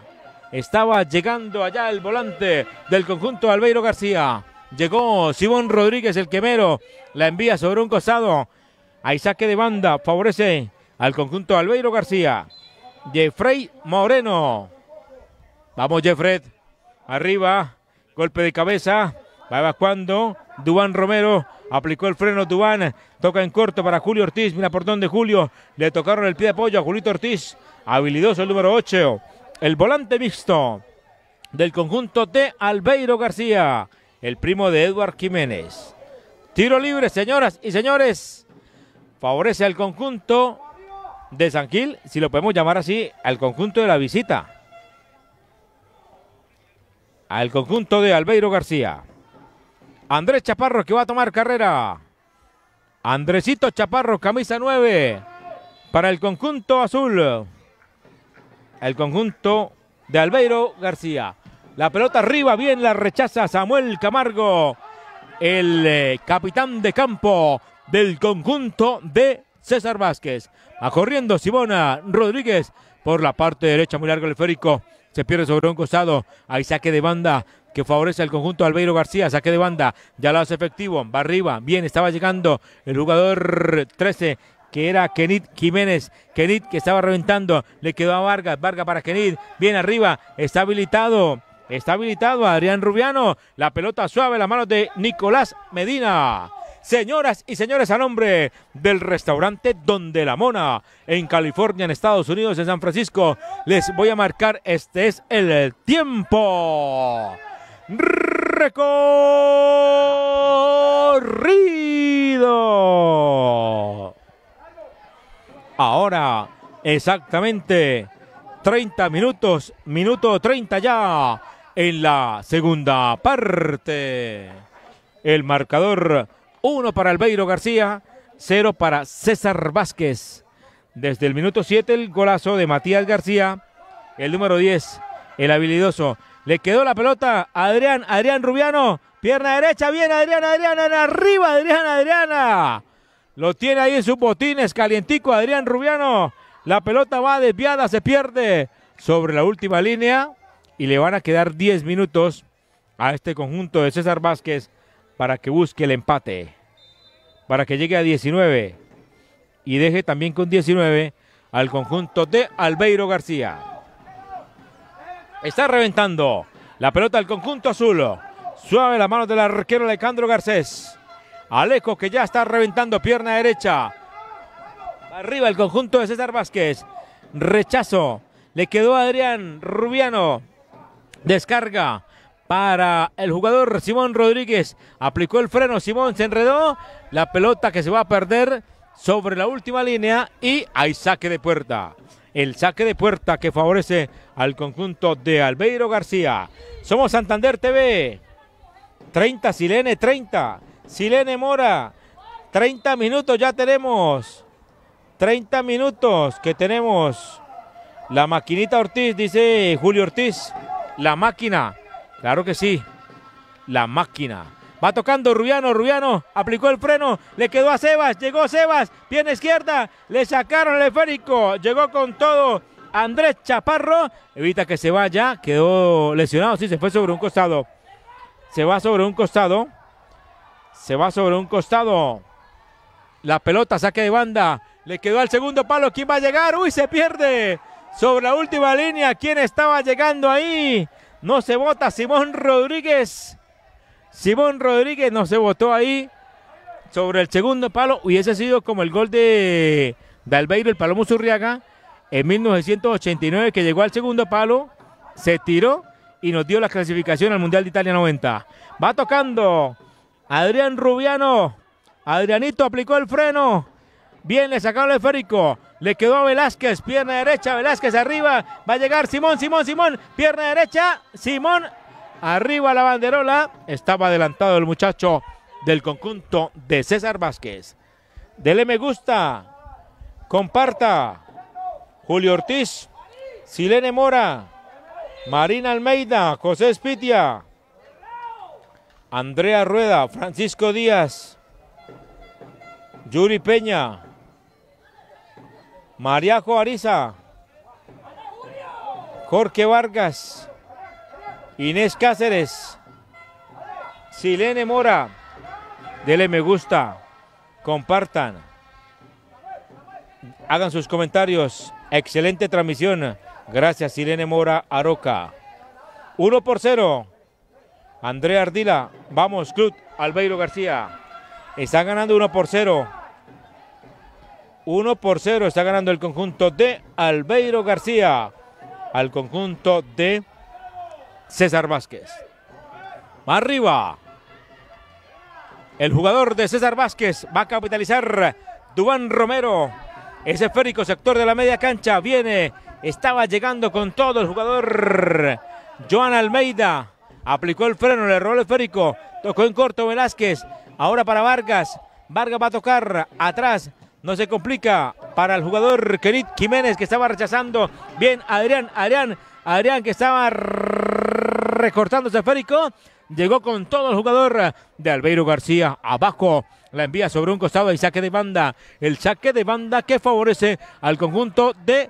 Estaba llegando allá el volante del conjunto Albeiro García. Llegó Simón Rodríguez, el quemero. La envía sobre un costado. A saque de banda. Favorece al conjunto Albeiro García. Jeffrey Moreno. Vamos, Jeffrey. Arriba. Golpe de cabeza. Va evacuando. Dubán Romero. Aplicó el freno Dubán. Toca en corto para Julio Ortiz. Mira por dónde Julio. Le tocaron el pie de apoyo a Julito Ortiz. Habilidoso el número 8. El volante mixto del conjunto de Albeiro García. El primo de Eduard Jiménez. Tiro libre, señoras y señores. Favorece al conjunto de San si lo podemos llamar así, al conjunto de la visita. Al conjunto de Albeiro García. Andrés Chaparro que va a tomar carrera. Andresito Chaparro, camisa 9 para el conjunto azul. El conjunto de Albeiro García. La pelota arriba, bien la rechaza Samuel Camargo, el eh, capitán de campo del conjunto de César Vázquez a corriendo Simona Rodríguez por la parte derecha, muy largo el esférico, se pierde sobre un costado, hay saque de banda que favorece al conjunto Albeiro García, saque de banda, ya lo hace efectivo, va arriba, bien, estaba llegando el jugador 13 que era Kenit Jiménez. Kenit que estaba reventando, le quedó a Vargas, Vargas para Kenit, bien arriba, está habilitado, está habilitado Adrián Rubiano, la pelota suave, las manos de Nicolás Medina. Señoras y señores, a nombre del restaurante Donde la Mona, en California, en Estados Unidos, en San Francisco, les voy a marcar, este es el tiempo. Recorrido. Ahora, exactamente 30 minutos, minuto 30 ya en la segunda parte. El marcador uno para Albeiro García, cero para César Vázquez. Desde el minuto 7 el golazo de Matías García, el número 10, el habilidoso. Le quedó la pelota a Adrián, Adrián Rubiano, pierna derecha, bien Adrián, Adrián, arriba Adrián, Adriana. Lo tiene ahí en sus botines, calientico Adrián Rubiano. La pelota va desviada, se pierde sobre la última línea y le van a quedar 10 minutos a este conjunto de César Vázquez para que busque el empate, para que llegue a 19 y deje también con 19 al conjunto de Albeiro García. Está reventando la pelota al conjunto azul. Suave la mano del arquero Alejandro Garcés. Alejo que ya está reventando pierna derecha. Arriba el conjunto de César Vázquez. Rechazo. Le quedó Adrián Rubiano. Descarga para el jugador Simón Rodríguez. Aplicó el freno, Simón se enredó. La pelota que se va a perder sobre la última línea y hay saque de puerta. El saque de puerta que favorece al conjunto de Albeiro García. Somos Santander TV. 30 Silene, 30. Silene Mora. 30 minutos ya tenemos. 30 minutos que tenemos. La maquinita Ortiz, dice Julio Ortiz. La máquina Claro que sí. La máquina. Va tocando Rubiano, Rubiano aplicó el freno, le quedó a Sebas, llegó Sebas, pierna izquierda, le sacaron el esférico, llegó con todo Andrés Chaparro, evita que se vaya, quedó lesionado, sí, se fue sobre un costado, se va sobre un costado, se va sobre un costado, la pelota saque de banda, le quedó al segundo palo, ¿quién va a llegar? Uy, se pierde sobre la última línea, ¿quién estaba llegando ahí? No se vota Simón Rodríguez. Simón Rodríguez no se votó ahí sobre el segundo palo. y Hubiese sido como el gol de Dalbeiro, el Palomo Zurriaga, en 1989, que llegó al segundo palo, se tiró y nos dio la clasificación al Mundial de Italia 90. Va tocando Adrián Rubiano. Adrianito aplicó el freno. Bien, le sacaron el esférico. Le quedó a Velázquez, pierna derecha, Velázquez arriba. Va a llegar Simón, Simón, Simón, pierna derecha. Simón, arriba la banderola. Estaba adelantado el muchacho del conjunto de César Vázquez. Dele me gusta, comparta. Julio Ortiz, Silene Mora, Marina Almeida, José Espitia, Andrea Rueda, Francisco Díaz, Yuri Peña, María Ariza, Jorge Vargas, Inés Cáceres, Silene Mora, dele me gusta, compartan, hagan sus comentarios, excelente transmisión, gracias Silene Mora Aroca. Uno por cero, Andrea Ardila, vamos Club Albeiro García, está ganando uno por cero. 1 por 0 está ganando el conjunto de Albeiro García al conjunto de César Vázquez. Arriba. El jugador de César Vázquez va a capitalizar Dubán Romero. Ese esférico sector de la media cancha viene. Estaba llegando con todo el jugador Joan Almeida. Aplicó el freno, le robó el esférico. Tocó en corto Velázquez. Ahora para Vargas. Vargas va a tocar atrás. No se complica para el jugador Kerit Jiménez que estaba rechazando. Bien, Adrián, Adrián, Adrián que estaba recortándose ese perico. Llegó con todo el jugador de Albeiro García. Abajo la envía sobre un costado y saque de banda. El saque de banda que favorece al conjunto de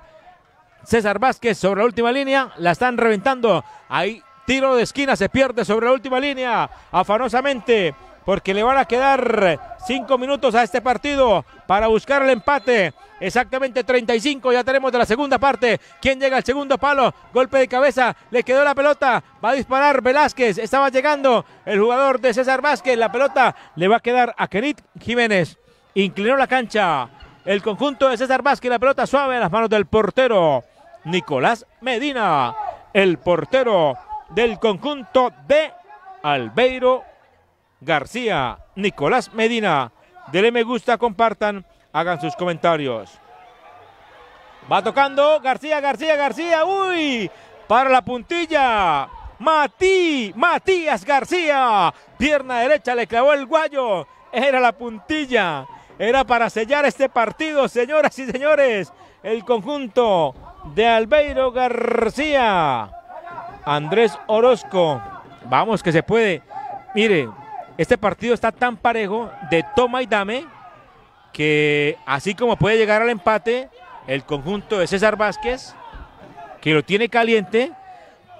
César Vázquez sobre la última línea. La están reventando. Ahí tiro de esquina se pierde sobre la última línea. Afanosamente porque le van a quedar cinco minutos a este partido para buscar el empate. Exactamente 35, ya tenemos de la segunda parte. ¿Quién llega al segundo palo? Golpe de cabeza, le quedó la pelota. Va a disparar Velázquez, estaba llegando el jugador de César Vázquez. La pelota le va a quedar a Kenit Jiménez. Inclinó la cancha el conjunto de César Vázquez. La pelota suave en las manos del portero Nicolás Medina, el portero del conjunto de Albeiro García, Nicolás Medina. Dele me gusta, compartan, hagan sus comentarios. Va tocando García, García, García. Uy, para la puntilla. Matí, Matías García. Pierna derecha le clavó el guayo. Era la puntilla. Era para sellar este partido, señoras y señores. El conjunto de Albeiro García. Andrés Orozco. Vamos que se puede. Mire, este partido está tan parejo de toma y dame que así como puede llegar al empate el conjunto de César Vázquez, que lo tiene caliente,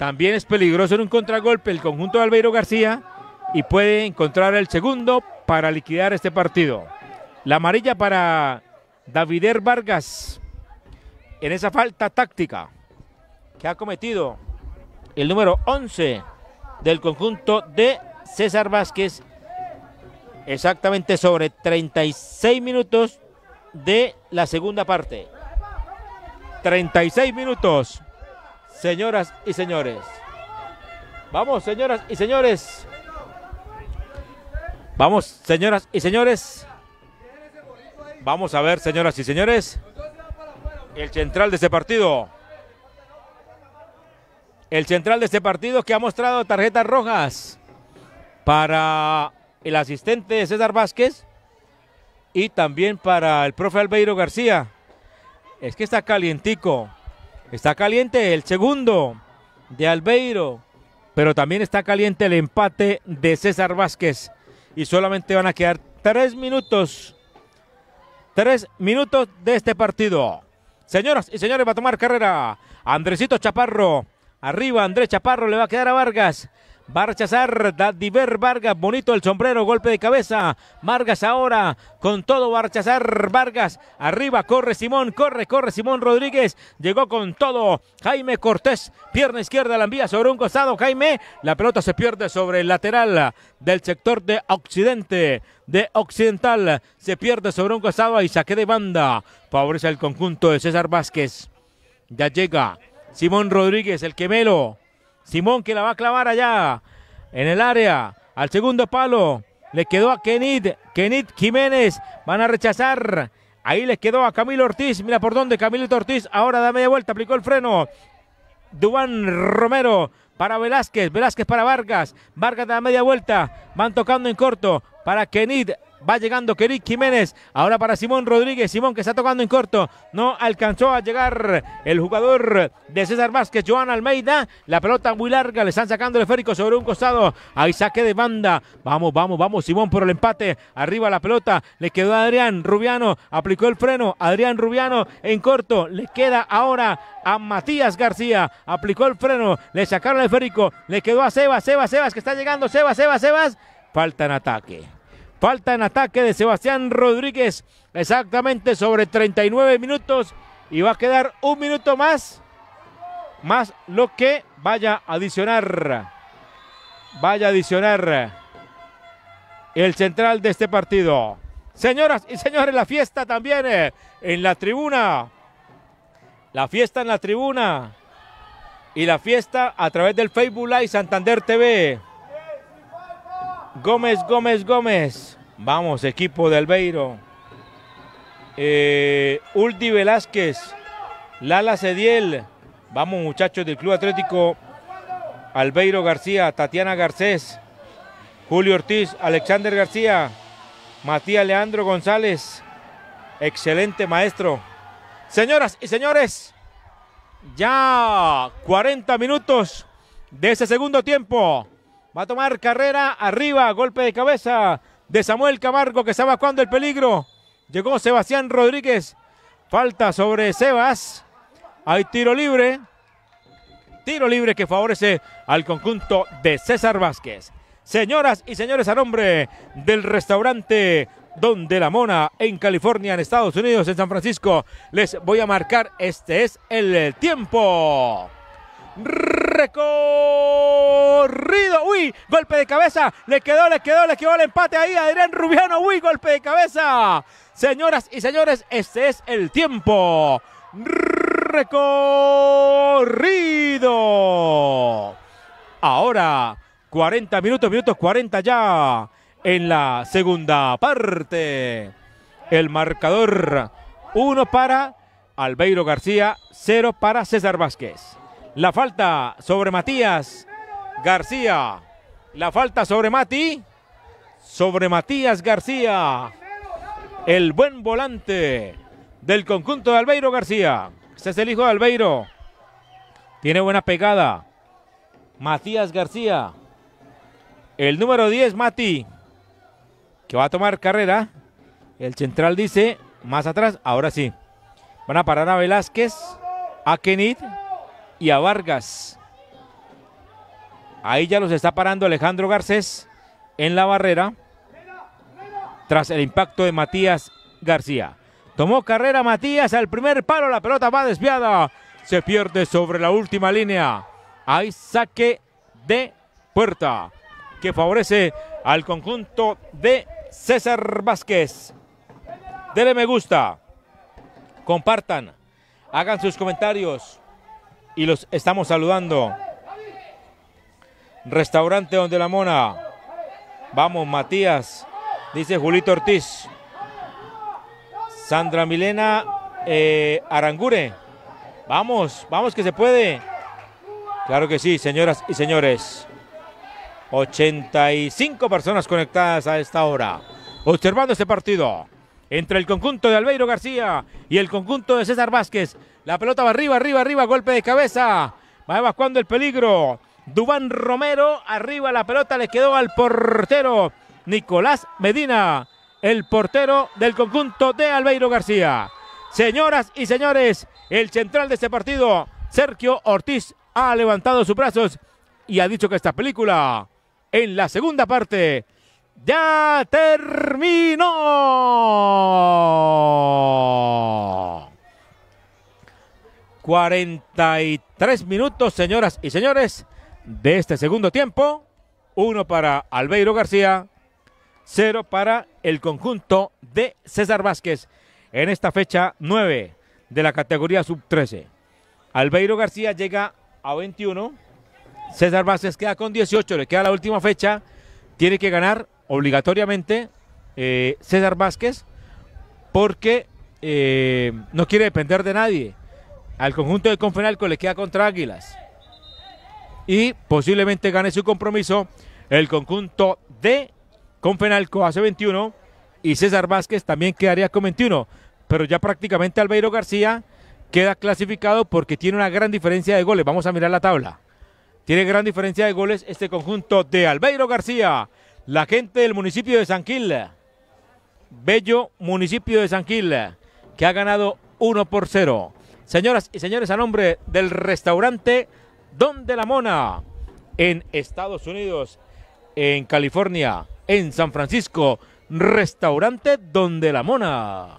también es peligroso en un contragolpe el conjunto de Albeiro García y puede encontrar el segundo para liquidar este partido. La amarilla para Davider Vargas en esa falta táctica que ha cometido el número 11 del conjunto de César Vázquez exactamente sobre 36 minutos de la segunda parte. 36 minutos, señoras y señores. Vamos, señoras y señores. Vamos, señoras y señores. Vamos a ver, señoras y señores. El central de este partido. El central de este partido que ha mostrado tarjetas rojas para el asistente César Vázquez y también para el profe Albeiro García. Es que está calientico, está caliente el segundo de Albeiro, pero también está caliente el empate de César Vázquez y solamente van a quedar tres minutos, tres minutos de este partido. Señoras y señores, va a tomar carrera Andresito Chaparro. Arriba Andrés Chaparro le va a quedar a Vargas. Barchazar, a Vargas. Bonito el sombrero. Golpe de cabeza. Vargas ahora. Con todo Barchazar Vargas. Arriba corre Simón. Corre, corre Simón Rodríguez. Llegó con todo. Jaime Cortés. Pierna izquierda la envía sobre un costado. Jaime. La pelota se pierde sobre el lateral del sector de Occidente. De Occidental. Se pierde sobre un costado. Y saque de banda. Favorece el conjunto de César Vázquez. Ya llega Simón Rodríguez. El quemelo. Simón que la va a clavar allá en el área. Al segundo palo. Le quedó a Kenit. Kenit Jiménez. Van a rechazar. Ahí les quedó a Camilo Ortiz. Mira por dónde Camilo Ortiz. Ahora da media vuelta. Aplicó el freno. Dubán Romero para Velázquez. Velázquez para Vargas. Vargas da media vuelta. Van tocando en corto para Kenit Va llegando Kerik Jiménez. Ahora para Simón Rodríguez. Simón que está tocando en corto. No alcanzó a llegar el jugador de César Vázquez, Joan Almeida. La pelota muy larga. Le están sacando el esférico sobre un costado. Ahí saque de banda. Vamos, vamos, vamos. Simón por el empate. Arriba la pelota. Le quedó a Adrián Rubiano. Aplicó el freno. Adrián Rubiano en corto. Le queda ahora a Matías García. Aplicó el freno. Le sacaron el esférico. Le quedó a Sebas. Sebas, Sebas que está llegando. Sebas, Sebas, Sebas. Falta en ataque. Falta en ataque de Sebastián Rodríguez. Exactamente sobre 39 minutos. Y va a quedar un minuto más. Más lo que vaya a adicionar. Vaya a adicionar el central de este partido. Señoras y señores, la fiesta también eh, en la tribuna. La fiesta en la tribuna. Y la fiesta a través del Facebook Live Santander TV. Gómez, Gómez, Gómez. Vamos, equipo de Albeiro. Eh, Uldi Velázquez. Lala Cediel. Vamos, muchachos del Club Atlético. Albeiro García, Tatiana Garcés. Julio Ortiz, Alexander García. Matías Leandro González. Excelente maestro. Señoras y señores, ya 40 minutos de ese segundo tiempo. Va a tomar carrera arriba, golpe de cabeza de Samuel Camargo que estaba evacuando el peligro. Llegó Sebastián Rodríguez. Falta sobre Sebas. Hay tiro libre. Tiro libre que favorece al conjunto de César Vázquez. Señoras y señores, a nombre del restaurante donde la mona en California, en Estados Unidos, en San Francisco, les voy a marcar, este es el tiempo recorrido. Uy, golpe de cabeza. Le quedó, le quedó, le quedó el empate ahí a Adrián Rubiano. Uy, golpe de cabeza. Señoras y señores, este es el tiempo. Recorrido. Ahora, 40 minutos, minutos 40 ya en la segunda parte. El marcador uno para Albeiro García, cero para César Vázquez. La falta sobre Matías García. La falta sobre Mati. Sobre Matías García. El buen volante del conjunto de Albeiro García. Ese es el hijo de Albeiro. Tiene buena pegada. Matías García. El número 10, Mati. Que va a tomar carrera. El central dice, más atrás, ahora sí. Van a parar a Velázquez, a Kenneth y a Vargas. Ahí ya los está parando Alejandro Garcés en la barrera tras el impacto de Matías García. Tomó carrera Matías al primer palo, la pelota va desviada. Se pierde sobre la última línea. Hay saque de puerta que favorece al conjunto de César Vázquez. Dele me gusta, compartan, hagan sus comentarios y los estamos saludando. Restaurante Donde la Mona. Vamos, Matías, dice Julito Ortiz. Sandra Milena eh, Arangure. Vamos, vamos que se puede. Claro que sí, señoras y señores. 85 personas conectadas a esta hora. Observando este partido entre el conjunto de Albeiro García y el conjunto de César Vázquez. La pelota va arriba, arriba, arriba. Golpe de cabeza. Va cuando el peligro. Dubán Romero. Arriba la pelota le quedó al portero. Nicolás Medina. El portero del conjunto de Albeiro García. Señoras y señores, el central de este partido, Sergio Ortiz, ha levantado sus brazos y ha dicho que esta película, en la segunda parte, ya terminó. 43 minutos, señoras y señores, de este segundo tiempo. Uno para Albeiro García, cero para el conjunto de César Vázquez en esta fecha 9 de la categoría sub-13. Albeiro García llega a 21, César Vázquez queda con 18, le queda la última fecha, tiene que ganar obligatoriamente eh, César Vázquez porque eh, no quiere depender de nadie al conjunto de Confenalco le queda contra Águilas. Y posiblemente gane su compromiso el conjunto de Confenalco hace 21 y César Vázquez también quedaría con 21. Pero ya prácticamente Albeiro García queda clasificado porque tiene una gran diferencia de goles. Vamos a mirar la tabla. Tiene gran diferencia de goles este conjunto de Albeiro García, la gente del municipio de Sanquil. Bello municipio de Sanquil, que ha ganado 1 por 0. Señoras y señores, a nombre del restaurante Don de la Mona, en Estados Unidos, en California, en San Francisco, restaurante Don de la Mona.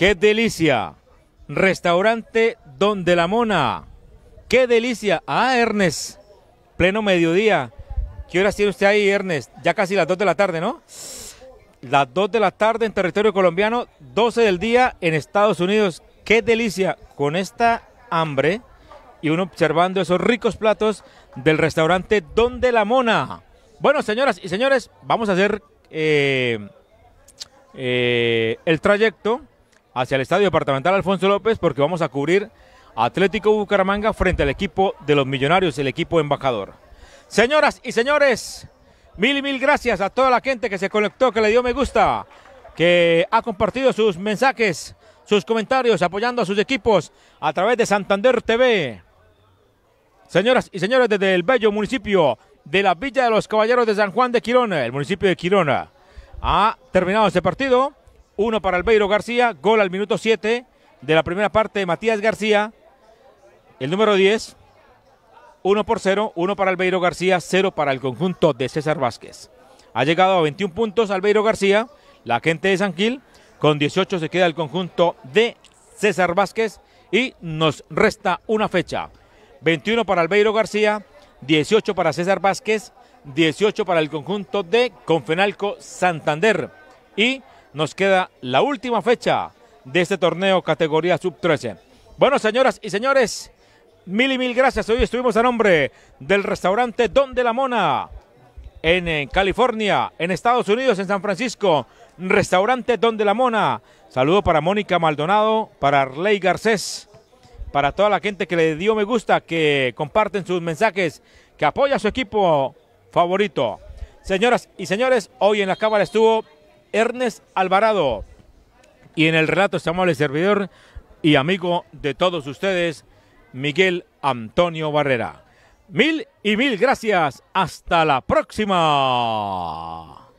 ¡Qué delicia! Restaurante Don de la Mona. ¡Qué delicia! Ah, Ernest, pleno mediodía. ¿Qué horas tiene usted ahí, Ernest? Ya casi las 2 de la tarde, ¿no? Las 2 de la tarde en territorio colombiano, 12 del día en Estados Unidos. ¡Qué delicia! Con esta hambre y uno observando esos ricos platos del restaurante Don de la Mona. Bueno, señoras y señores, vamos a hacer eh, eh, el trayecto hacia el Estadio Departamental Alfonso López porque vamos a cubrir Atlético Bucaramanga frente al equipo de los Millonarios, el equipo embajador. Señoras y señores, mil y mil gracias a toda la gente que se conectó, que le dio me gusta, que ha compartido sus mensajes, sus comentarios, apoyando a sus equipos a través de Santander TV. Señoras y señores, desde el bello municipio de la Villa de los Caballeros de San Juan de Quirona, el municipio de Quirona, ha terminado este partido. 1 para Albeiro García, gol al minuto 7 de la primera parte de Matías García, el número 10. 1 por 0, 1 para Albeiro García, 0 para el conjunto de César Vázquez. Ha llegado a 21 puntos Albeiro García, la gente de San Quil con 18 se queda el conjunto de César Vázquez y nos resta una fecha. 21 para Albeiro García, 18 para César Vázquez, 18 para el conjunto de Confenalco Santander y nos queda la última fecha de este torneo categoría sub-13. Bueno, señoras y señores, mil y mil gracias. Hoy estuvimos a nombre del restaurante Don de la Mona en eh, California, en Estados Unidos, en San Francisco. Restaurante Don de la Mona. Saludo para Mónica Maldonado, para Arley Garcés, para toda la gente que le dio me gusta, que comparten sus mensajes, que apoya a su equipo favorito. Señoras y señores, hoy en la cámara estuvo Ernest Alvarado. Y en el relato este amable servidor y amigo de todos ustedes, Miguel Antonio Barrera. Mil y mil gracias. Hasta la próxima.